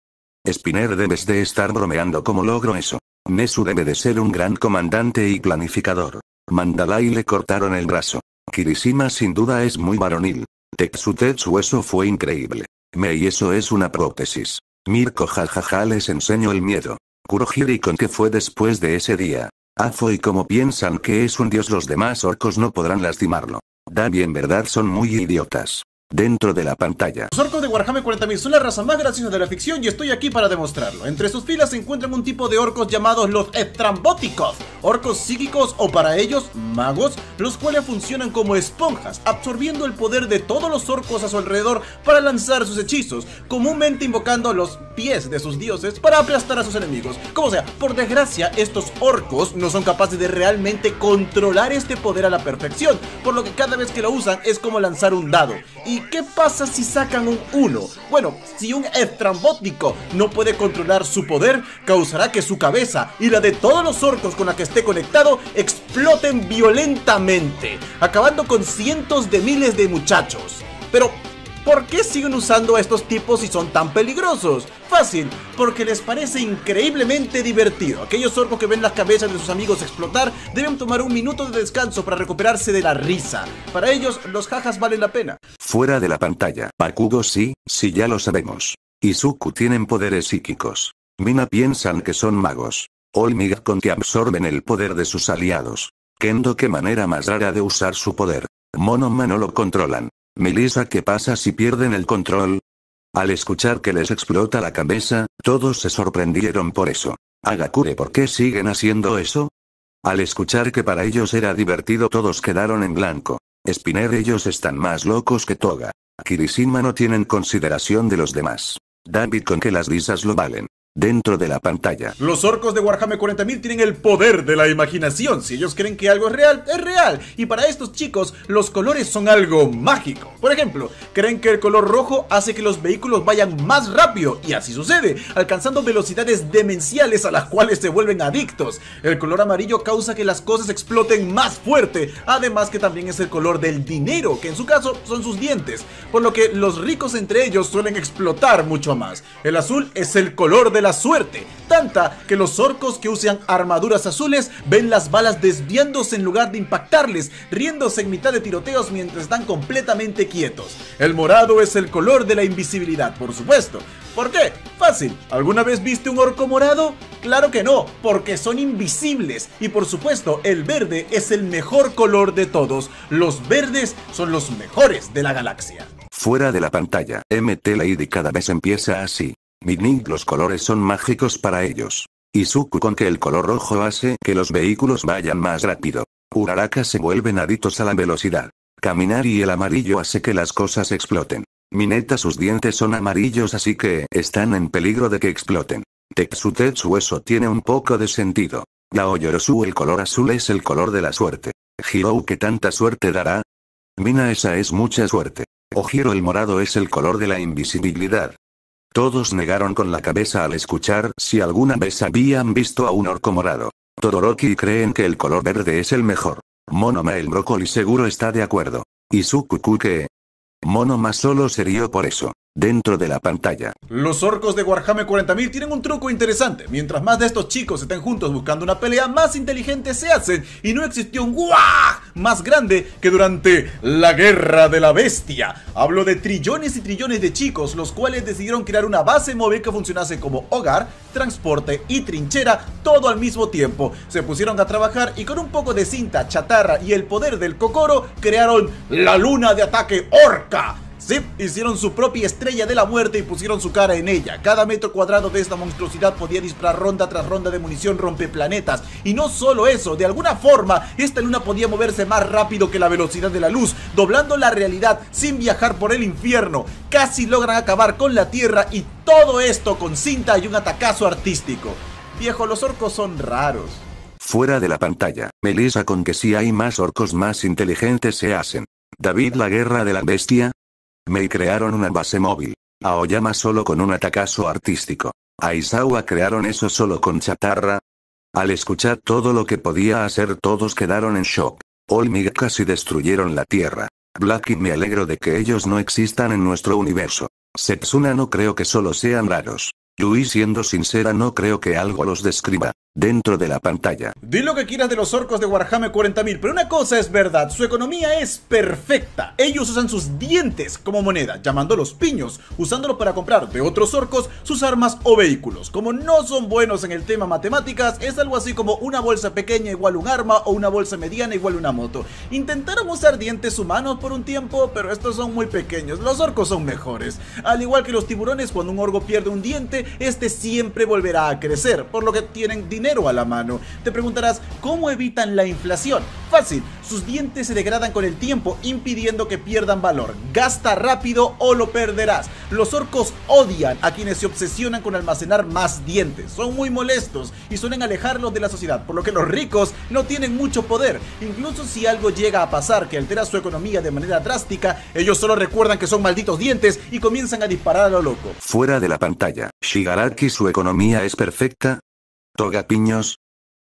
Spinner debes de estar bromeando como logro eso. Nesu debe de ser un gran comandante y planificador. Mandalay le cortaron el brazo. Kirishima sin duda es muy varonil. Tetsu eso fue increíble. y eso es una prótesis. Mirko jajaja les enseño el miedo. Kurohiri con que fue después de ese día. Azo ah, y como piensan que es un dios los demás orcos no podrán lastimarlo. Dami en verdad son muy idiotas dentro de la pantalla. Los orcos de Warhammer 40.000 son la raza más graciosa de la ficción y estoy aquí para demostrarlo. Entre sus filas se encuentran un tipo de orcos llamados los estrambóticos, orcos psíquicos o para ellos magos, los cuales funcionan como esponjas, absorbiendo el poder de todos los orcos a su alrededor para lanzar sus hechizos, comúnmente invocando los pies de sus dioses para aplastar a sus enemigos. Como sea, por desgracia, estos orcos no son capaces de realmente controlar este poder a la perfección, por lo que cada vez que lo usan es como lanzar un dado. Y qué pasa si sacan un 1? Bueno, si un estrambótico no puede controlar su poder, causará que su cabeza y la de todos los orcos con la que esté conectado exploten violentamente, acabando con cientos de miles de muchachos. Pero, ¿Por qué siguen usando a estos tipos si son tan peligrosos? Fácil, porque les parece increíblemente divertido. Aquellos orcos que ven las cabezas de sus amigos explotar deben tomar un minuto de descanso para recuperarse de la risa. Para ellos, los jajas valen la pena. Fuera de la pantalla. Bakugo sí, sí ya lo sabemos. Izuku tienen poderes psíquicos. Mina piensan que son magos. Olmiga con que absorben el poder de sus aliados. Kendo qué manera más rara de usar su poder. Monoma no lo controlan. Melissa, ¿qué pasa si pierden el control? Al escuchar que les explota la cabeza, todos se sorprendieron por eso. Agakure, ¿por qué siguen haciendo eso? Al escuchar que para ellos era divertido todos quedaron en blanco. Spinner ellos están más locos que Toga. Kirishima no tienen consideración de los demás. David con que las risas lo valen dentro de la pantalla. Los orcos de Warhammer 40.000 tienen el poder de la imaginación. Si ellos creen que algo es real, es real. Y para estos chicos, los colores son algo mágico. Por ejemplo, creen que el color rojo hace que los vehículos vayan más rápido. Y así sucede, alcanzando velocidades demenciales a las cuales se vuelven adictos. El color amarillo causa que las cosas exploten más fuerte. Además que también es el color del dinero, que en su caso son sus dientes. Por lo que los ricos entre ellos suelen explotar mucho más. El azul es el color de suerte, tanta que los orcos que usan armaduras azules ven las balas desviándose en lugar de impactarles, riéndose en mitad de tiroteos mientras están completamente quietos. El morado es el color de la invisibilidad, por supuesto. ¿Por qué? Fácil. ¿Alguna vez viste un orco morado? Claro que no, porque son invisibles. Y por supuesto, el verde es el mejor color de todos. Los verdes son los mejores de la galaxia. Fuera de la pantalla, MT Lady cada vez empieza así. Minig los colores son mágicos para ellos. Izuku con que el color rojo hace que los vehículos vayan más rápido. Uraraka se vuelven aditos a la velocidad. Caminar y el amarillo hace que las cosas exploten. Mineta sus dientes son amarillos así que están en peligro de que exploten. Tetsu eso tiene un poco de sentido. Oyorosu, el color azul es el color de la suerte. Hirou que tanta suerte dará. Mina esa es mucha suerte. Ojiro el morado es el color de la invisibilidad. Todos negaron con la cabeza al escuchar si alguna vez habían visto a un orco morado. Todoroki creen que el color verde es el mejor. Monoma el brócoli seguro está de acuerdo. Y su cucu que... Monoma solo se rió por eso dentro de la pantalla. Los orcos de Warhammer 40.000 tienen un truco interesante. Mientras más de estos chicos estén juntos buscando una pelea, más inteligentes se hacen. Y no existió un guau más grande que durante la Guerra de la Bestia. Hablo de trillones y trillones de chicos, los cuales decidieron crear una base móvil que funcionase como hogar, transporte y trinchera todo al mismo tiempo. Se pusieron a trabajar y con un poco de cinta, chatarra y el poder del Kokoro crearon la luna de ataque orca Sí, hicieron su propia estrella de la muerte y pusieron su cara en ella. Cada metro cuadrado de esta monstruosidad podía disparar ronda tras ronda de munición rompeplanetas. Y no solo eso, de alguna forma, esta luna podía moverse más rápido que la velocidad de la luz, doblando la realidad sin viajar por el infierno. Casi logran acabar con la Tierra y todo esto con cinta y un atacazo artístico. Viejo, los orcos son raros. Fuera de la pantalla, Melissa con que si hay más orcos más inteligentes se hacen. David la guerra de la bestia, Mei crearon una base móvil. Aoyama solo con un atacazo artístico. A crearon eso solo con chatarra. Al escuchar todo lo que podía hacer todos quedaron en shock. Olmiga casi destruyeron la Tierra. Blacky me alegro de que ellos no existan en nuestro universo. Setsuna no creo que solo sean raros. Yui siendo sincera no creo que algo los describa dentro de la pantalla. Di lo que quieras de los orcos de Warhammer 40.000, pero una cosa es verdad, su economía es perfecta. Ellos usan sus dientes como moneda, Llamándolos piños, usándolos para comprar de otros orcos sus armas o vehículos. Como no son buenos en el tema matemáticas, es algo así como una bolsa pequeña igual un arma o una bolsa mediana igual una moto. Intentaron usar dientes humanos por un tiempo, pero estos son muy pequeños, los orcos son mejores. Al igual que los tiburones, cuando un orgo pierde un diente, este siempre volverá a crecer, por lo que tienen dinero a la mano. Te preguntarás, ¿cómo evitan la inflación? Fácil, sus dientes se degradan con el tiempo, impidiendo que pierdan valor. Gasta rápido o lo perderás. Los orcos odian a quienes se obsesionan con almacenar más dientes. Son muy molestos y suelen alejarlos de la sociedad, por lo que los ricos no tienen mucho poder. Incluso si algo llega a pasar que altera su economía de manera drástica, ellos solo recuerdan que son malditos dientes y comienzan a disparar a lo loco. Fuera de la pantalla, Shigaraki su economía es perfecta, piños.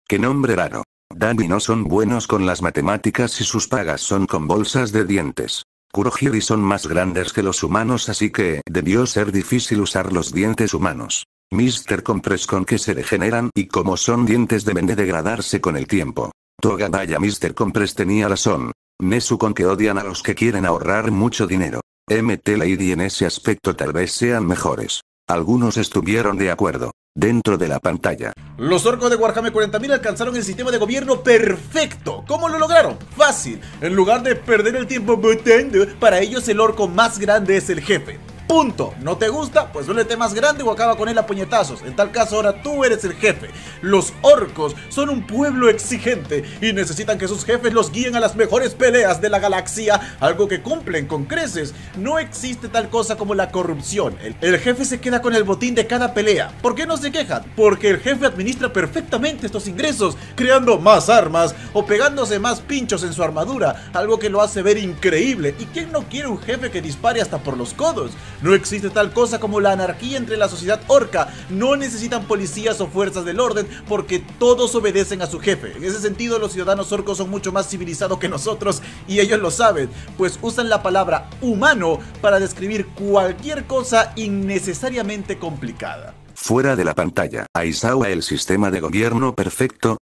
Qué nombre raro. Dani no son buenos con las matemáticas y sus pagas son con bolsas de dientes. Kurohiri son más grandes que los humanos así que debió ser difícil usar los dientes humanos. Mister Compres con que se degeneran y como son dientes deben de degradarse con el tiempo. Toga vaya Mister Compres tenía razón. Nesu con que odian a los que quieren ahorrar mucho dinero. MT Lady en ese aspecto tal vez sean mejores. Algunos estuvieron de acuerdo. Dentro de la pantalla. Los orcos de Warhammer 40.000 alcanzaron el sistema de gobierno perfecto. ¿Cómo lo lograron? Fácil. En lugar de perder el tiempo votando, para ellos el orco más grande es el jefe. Punto. ¿No te gusta? Pues duélete más grande o acaba con él a puñetazos. En tal caso, ahora tú eres el jefe. Los orcos son un pueblo exigente y necesitan que sus jefes los guíen a las mejores peleas de la galaxia, algo que cumplen con creces. No existe tal cosa como la corrupción. El, el jefe se queda con el botín de cada pelea. ¿Por qué no se quejan? Porque el jefe administra perfectamente estos ingresos, creando más armas o pegándose más pinchos en su armadura, algo que lo hace ver increíble. ¿Y quién no quiere un jefe que dispare hasta por los codos? No existe tal cosa como la anarquía entre la sociedad orca. No necesitan policías o fuerzas del orden porque todos obedecen a su jefe. En ese sentido, los ciudadanos orcos son mucho más civilizados que nosotros y ellos lo saben, pues usan la palabra humano para describir cualquier cosa innecesariamente complicada. Fuera de la pantalla, Aizawa el sistema de gobierno perfecto.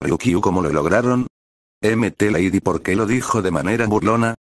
Ryukyu como lo lograron. MT Lady qué lo dijo de manera burlona,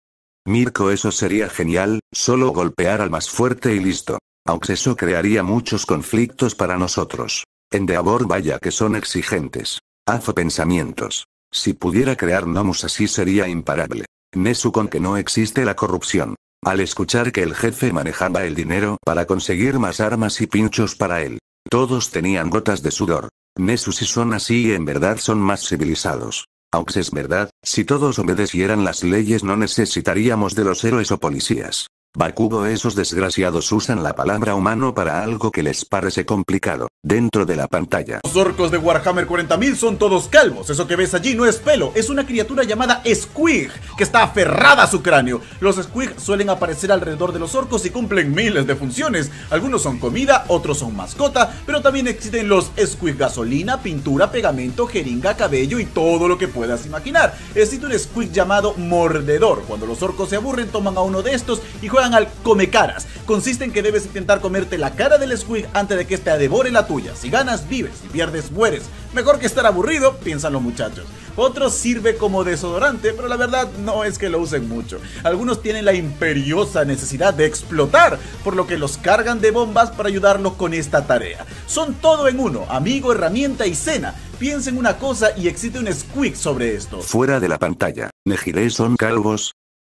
Mirko, eso sería genial, solo golpear al más fuerte y listo. Aunque eso crearía muchos conflictos para nosotros. En Endeavor vaya que son exigentes. Hazo pensamientos. Si pudiera crear Nomus así sería imparable. Nesu con que no existe la corrupción. Al escuchar que el jefe manejaba el dinero para conseguir más armas y pinchos para él. Todos tenían gotas de sudor. Nesu si son así en verdad son más civilizados. Aux es verdad, si todos obedecieran las leyes no necesitaríamos de los héroes o policías. Bakugo esos desgraciados usan la palabra humano para algo que les parece complicado, dentro de la pantalla. Los orcos de Warhammer 40.000 son todos calvos, eso que ves allí no es pelo, es una criatura llamada Squig, que está aferrada a su cráneo. Los Squig suelen aparecer alrededor de los orcos y cumplen miles de funciones, algunos son comida, otros son mascota, pero también existen los Squig gasolina, pintura, pegamento, jeringa, cabello y todo lo que puedas imaginar. Existe un Squig llamado Mordedor, cuando los orcos se aburren toman a uno de estos y juegan al come caras. Consiste en que debes intentar comerte la cara del squig antes de que éste devore la tuya. Si ganas, vives, si pierdes, mueres. Mejor que estar aburrido, piensan los muchachos. Otros sirve como desodorante, pero la verdad no es que lo usen mucho. Algunos tienen la imperiosa necesidad de explotar, por lo que los cargan de bombas para ayudarlos con esta tarea. Son todo en uno, amigo, herramienta y cena. Piensen una cosa y existe un squig sobre esto. Fuera de la pantalla, giré son calvos,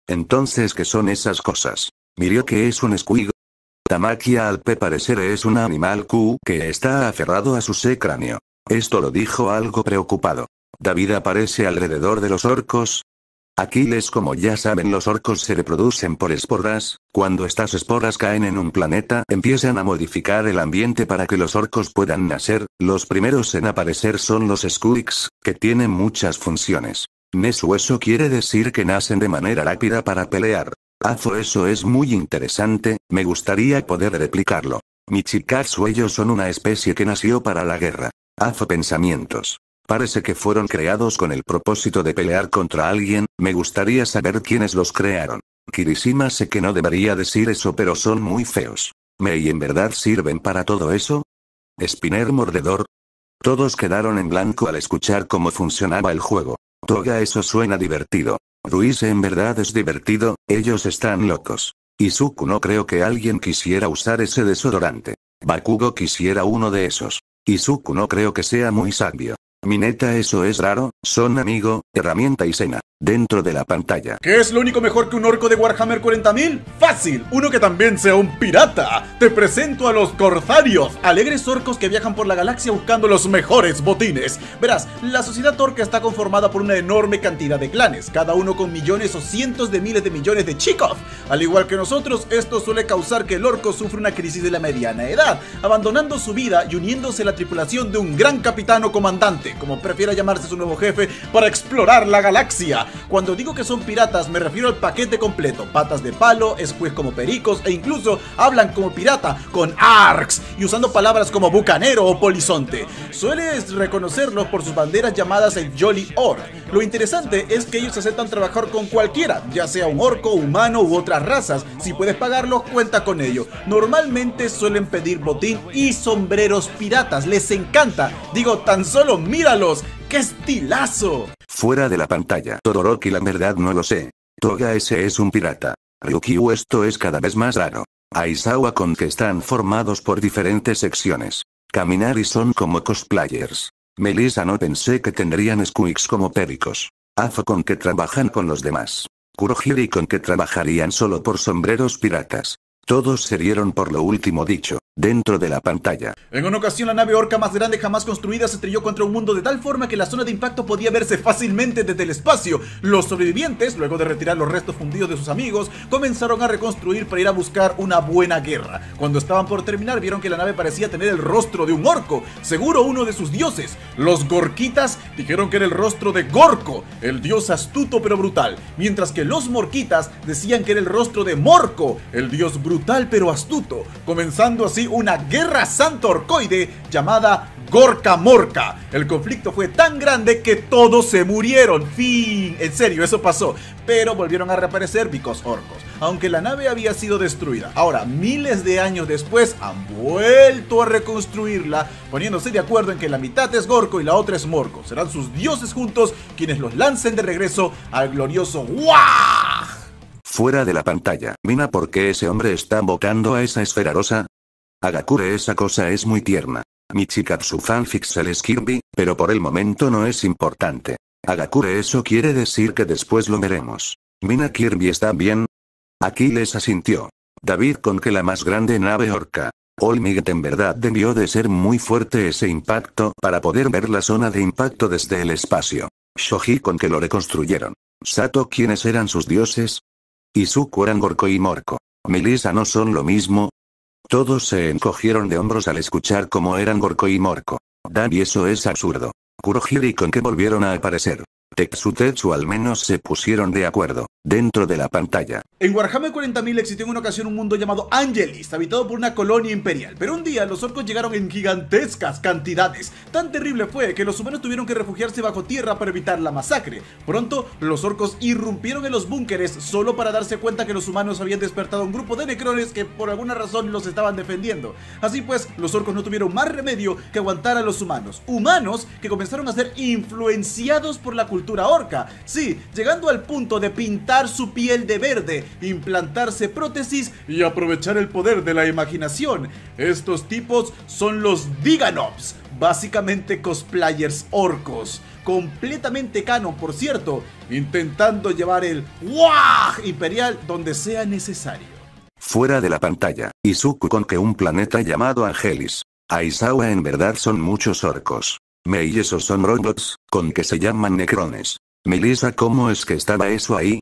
entonces, ¿qué son esas cosas? Mirió que es un escuigo. Tamakia al parecer es un animal Q que está aferrado a su C cráneo. Esto lo dijo algo preocupado. David aparece alrededor de los orcos. Aquiles como ya saben los orcos se reproducen por esporas, cuando estas esporas caen en un planeta empiezan a modificar el ambiente para que los orcos puedan nacer, los primeros en aparecer son los escuix, que tienen muchas funciones. Nesu eso quiere decir que nacen de manera rápida para pelear. Azo eso es muy interesante, me gustaría poder replicarlo. Michikatsu ellos son una especie que nació para la guerra. Azo pensamientos. Parece que fueron creados con el propósito de pelear contra alguien, me gustaría saber quiénes los crearon. Kirishima sé que no debería decir eso pero son muy feos. ¿Me y en verdad sirven para todo eso? Spinner mordedor. Todos quedaron en blanco al escuchar cómo funcionaba el juego. Toga, eso suena divertido. Ruiz en verdad es divertido, ellos están locos. Izuku no creo que alguien quisiera usar ese desodorante. Bakugo quisiera uno de esos. Izuku no creo que sea muy sabio. Mineta eso es raro, son amigo, herramienta y cena dentro de la pantalla. ¿Qué es lo único mejor que un orco de Warhammer 40.000? ¡Fácil! Uno que también sea un pirata. Te presento a los Corsarios, alegres orcos que viajan por la galaxia buscando los mejores botines. Verás, la sociedad orca está conformada por una enorme cantidad de clanes, cada uno con millones o cientos de miles de millones de chicos. Al igual que nosotros, esto suele causar que el orco sufra una crisis de la mediana edad, abandonando su vida y uniéndose a la tripulación de un gran capitán o comandante, como prefiera llamarse su nuevo jefe, para explorar la galaxia. Cuando digo que son piratas me refiero al paquete completo. Patas de palo, squids como pericos e incluso hablan como pirata con ARCS y usando palabras como bucanero o polizonte. Sueles reconocerlos por sus banderas llamadas el Jolly Orc. Lo interesante es que ellos aceptan trabajar con cualquiera, ya sea un orco, humano u otras razas. Si puedes pagarlos, cuenta con ellos Normalmente suelen pedir botín y sombreros piratas, les encanta. Digo, tan solo míralos, ¡qué estilazo! Fuera de la pantalla. Todoroki la verdad no lo sé. Toga ese es un pirata. Ryukyu esto es cada vez más raro. Aizawa con que están formados por diferentes secciones. Caminar y son como cosplayers. Melissa no pensé que tendrían squeaks como pericos. Azo con que trabajan con los demás. Kurohiri con que trabajarían solo por sombreros piratas. Todos se dieron por lo último dicho dentro de la pantalla. En una ocasión la nave orca más grande jamás construida se estrelló contra un mundo de tal forma que la zona de impacto podía verse fácilmente desde el espacio. Los sobrevivientes, luego de retirar los restos fundidos de sus amigos, comenzaron a reconstruir para ir a buscar una buena guerra. Cuando estaban por terminar vieron que la nave parecía tener el rostro de un orco, seguro uno de sus dioses. Los gorquitas dijeron que era el rostro de Gorco, el dios astuto pero brutal, mientras que los morquitas decían que era el rostro de Morco, el dios brutal pero astuto, comenzando así una guerra santo-orcoide llamada Gorka Morca. El conflicto fue tan grande que todos se murieron. Fin. En serio, eso pasó. Pero volvieron a reaparecer Vicos Orcos. Aunque la nave había sido destruida. Ahora, miles de años después, han vuelto a reconstruirla. Poniéndose de acuerdo en que la mitad es Gorko y la otra es Morco. Serán sus dioses juntos quienes los lancen de regreso al glorioso ¡Wah! Fuera de la pantalla, Mina, ¿por qué ese hombre está invocando a esa esfera rosa? Agakure esa cosa es muy tierna. Michikatsu fanfic es Kirby, pero por el momento no es importante. Agakure eso quiere decir que después lo veremos. Mina Kirby está bien. Aquí les asintió. David con que la más grande nave orca. Olmiget en verdad debió de ser muy fuerte ese impacto para poder ver la zona de impacto desde el espacio. Shoji con que lo reconstruyeron. Sato ¿quiénes eran sus dioses. Izuku eran Gorko y Morco. Melissa no son lo mismo, todos se encogieron de hombros al escuchar cómo eran Gorko y Morco. Dan y eso es absurdo. Kurohiri con que volvieron a aparecer. Tetsu al menos se pusieron de acuerdo, dentro de la pantalla. En Warhammer 40.000 existió en una ocasión un mundo llamado Angelis, habitado por una colonia imperial, pero un día los orcos llegaron en gigantescas cantidades. Tan terrible fue que los humanos tuvieron que refugiarse bajo tierra para evitar la masacre. Pronto, los orcos irrumpieron en los búnkeres solo para darse cuenta que los humanos habían despertado un grupo de necrones que por alguna razón los estaban defendiendo. Así pues, los orcos no tuvieron más remedio que aguantar a los humanos. Humanos que comenzaron a ser influenciados por la cultura cultura orca. Sí, llegando al punto de pintar su piel de verde, implantarse prótesis y aprovechar el poder de la imaginación. Estos tipos son los Diganops, básicamente cosplayers orcos. Completamente canon, por cierto, intentando llevar el ¡Wah! imperial donde sea necesario. Fuera de la pantalla, Izuku con que un planeta llamado Angelis. Aizawa en verdad son muchos orcos. Me y esos son robots, con que se llaman necrones. Melissa, ¿cómo es que estaba eso ahí?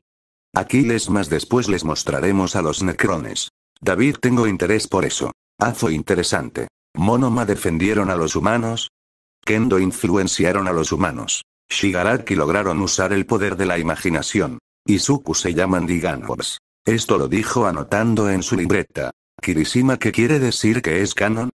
Aquí les más después les mostraremos a los necrones. David tengo interés por eso. Azo interesante. Monoma defendieron a los humanos. Kendo influenciaron a los humanos. Shigaraki lograron usar el poder de la imaginación. Izuku se llaman Diganobs. Esto lo dijo anotando en su libreta. Kirishima ¿Qué quiere decir que es canon.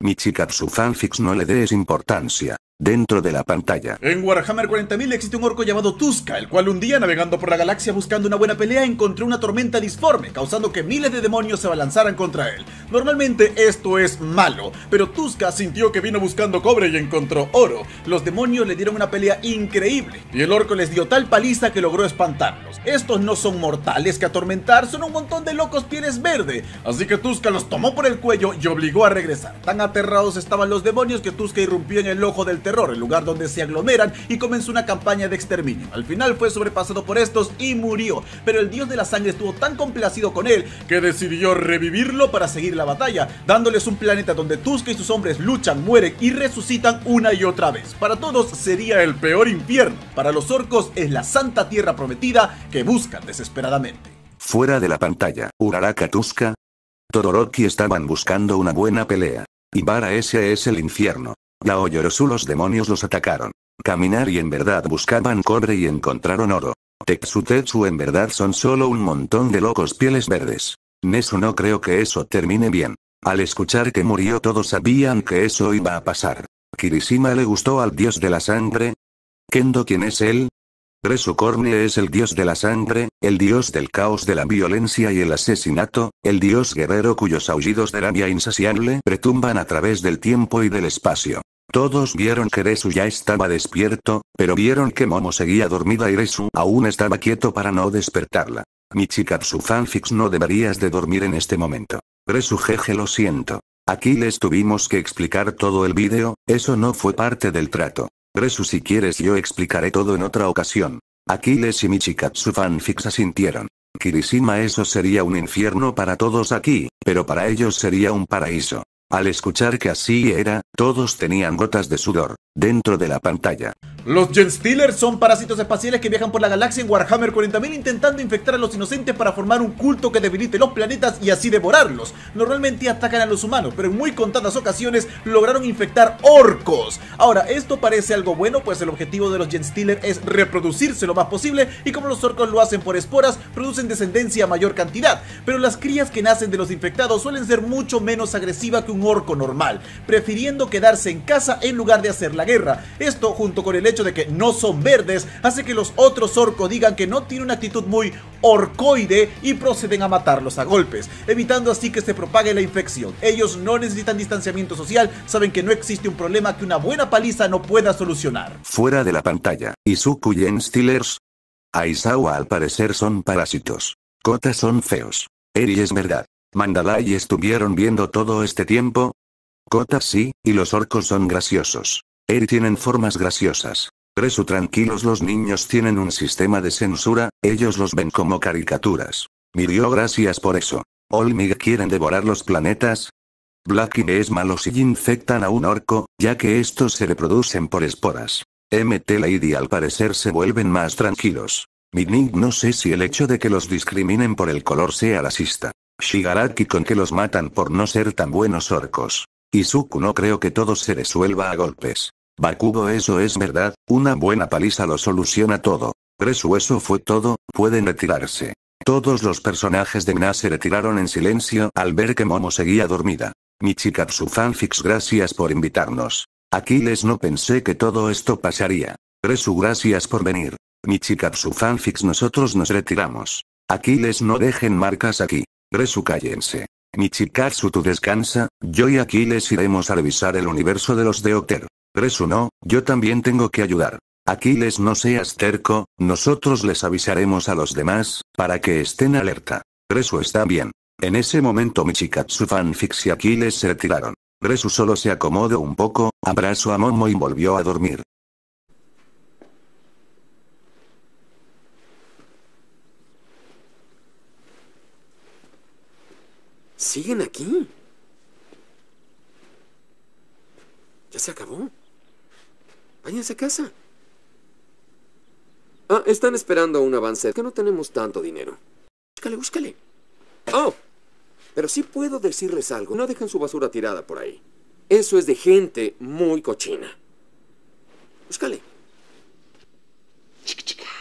Michikatsu fanfics no le des importancia dentro de la pantalla. En Warhammer 40.000 existe un orco llamado Tuska, el cual un día navegando por la galaxia buscando una buena pelea encontró una tormenta disforme, causando que miles de demonios se balanzaran contra él. Normalmente esto es malo, pero Tuska sintió que vino buscando cobre y encontró oro. Los demonios le dieron una pelea increíble, y el orco les dio tal paliza que logró espantarlos. Estos no son mortales que atormentar, son un montón de locos pieles verde, así que Tuska los tomó por el cuello y obligó a regresar. Tan aterrados estaban los demonios que Tuska irrumpió en el ojo del terror el lugar donde se aglomeran y comenzó una campaña de exterminio. Al final fue sobrepasado por estos y murió, pero el dios de la sangre estuvo tan complacido con él que decidió revivirlo para seguir la batalla, dándoles un planeta donde Tuska y sus hombres luchan, mueren y resucitan una y otra vez. Para todos sería el peor infierno, para los orcos es la santa tierra prometida que buscan desesperadamente. Fuera de la pantalla, Uraraka Tuska, Todoroki estaban buscando una buena pelea. para ese es el infierno. La Oyorosu los demonios los atacaron. Caminar y en verdad buscaban cobre y encontraron oro. Tetsu en verdad son solo un montón de locos pieles verdes. Nesu no creo que eso termine bien. Al escuchar que murió todos sabían que eso iba a pasar. ¿Kirishima le gustó al dios de la sangre? ¿Kendo quién es él? Resu es el dios de la sangre, el dios del caos de la violencia y el asesinato, el dios guerrero cuyos aullidos de rabia insaciable retumban a través del tiempo y del espacio. Todos vieron que Resu ya estaba despierto, pero vieron que Momo seguía dormida y Resu aún estaba quieto para no despertarla. Michikatsu fanfics no deberías de dormir en este momento. Resu jeje lo siento. Aquí les tuvimos que explicar todo el vídeo, eso no fue parte del trato. Resu si quieres yo explicaré todo en otra ocasión. Aquiles y Michikatsu fanfics asintieron. Kirishima eso sería un infierno para todos aquí, pero para ellos sería un paraíso. Al escuchar que así era, todos tenían gotas de sudor, dentro de la pantalla. Los Genstealers son parásitos espaciales que viajan por la galaxia en Warhammer 40.000 intentando infectar a los inocentes para formar un culto que debilite los planetas y así devorarlos. Normalmente atacan a los humanos, pero en muy contadas ocasiones lograron infectar orcos. Ahora, esto parece algo bueno, pues el objetivo de los Genstealers es reproducirse lo más posible y como los orcos lo hacen por esporas, producen descendencia a mayor cantidad. Pero las crías que nacen de los infectados suelen ser mucho menos agresivas que un orco normal, prefiriendo quedarse en casa en lugar de hacer la guerra. Esto junto con el hecho hecho de que no son verdes hace que los otros orcos digan que no tiene una actitud muy orcoide y proceden a matarlos a golpes, evitando así que se propague la infección. Ellos no necesitan distanciamiento social, saben que no existe un problema que una buena paliza no pueda solucionar. Fuera de la pantalla, Izuku y Steelers. Aizawa al parecer son parásitos. Kota son feos. Eri es verdad. Mandalay estuvieron viendo todo este tiempo. Kota sí, y los orcos son graciosos. Eri tienen formas graciosas. Resu tranquilos los niños tienen un sistema de censura, ellos los ven como caricaturas. Mirio gracias por eso. Olmig quieren devorar los planetas. Blackie es malo si infectan a un orco, ya que estos se reproducen por esporas. MT Lady al parecer se vuelven más tranquilos. Minig no sé si el hecho de que los discriminen por el color sea racista. Shigaraki con que los matan por no ser tan buenos orcos. Izuku no creo que todo se resuelva a golpes. Bakugo eso es verdad, una buena paliza lo soluciona todo. Resu eso fue todo, pueden retirarse. Todos los personajes de Mina se retiraron en silencio al ver que Momo seguía dormida. Michikatsu Fanfix gracias por invitarnos. Aquiles no pensé que todo esto pasaría. Resu gracias por venir. Michikatsu Fanfix nosotros nos retiramos. Aquiles no dejen marcas aquí. Resu cállense. Michikatsu tu descansa, yo y Aquiles iremos a revisar el universo de los de Octer. Resu no, yo también tengo que ayudar. Aquiles no seas terco, nosotros les avisaremos a los demás, para que estén alerta. Resu está bien. En ese momento Michikatsu Fanfix y Aquiles se retiraron. Resu solo se acomodó un poco, abrazó a Momo y volvió a dormir. Siguen aquí. Ya se acabó. Váyanse a casa. Ah, están esperando un avance. Que no tenemos tanto dinero. Búscale, búscale. ¡Oh! Pero sí puedo decirles algo. No dejen su basura tirada por ahí. Eso es de gente muy cochina. Búscale. Chica, chica.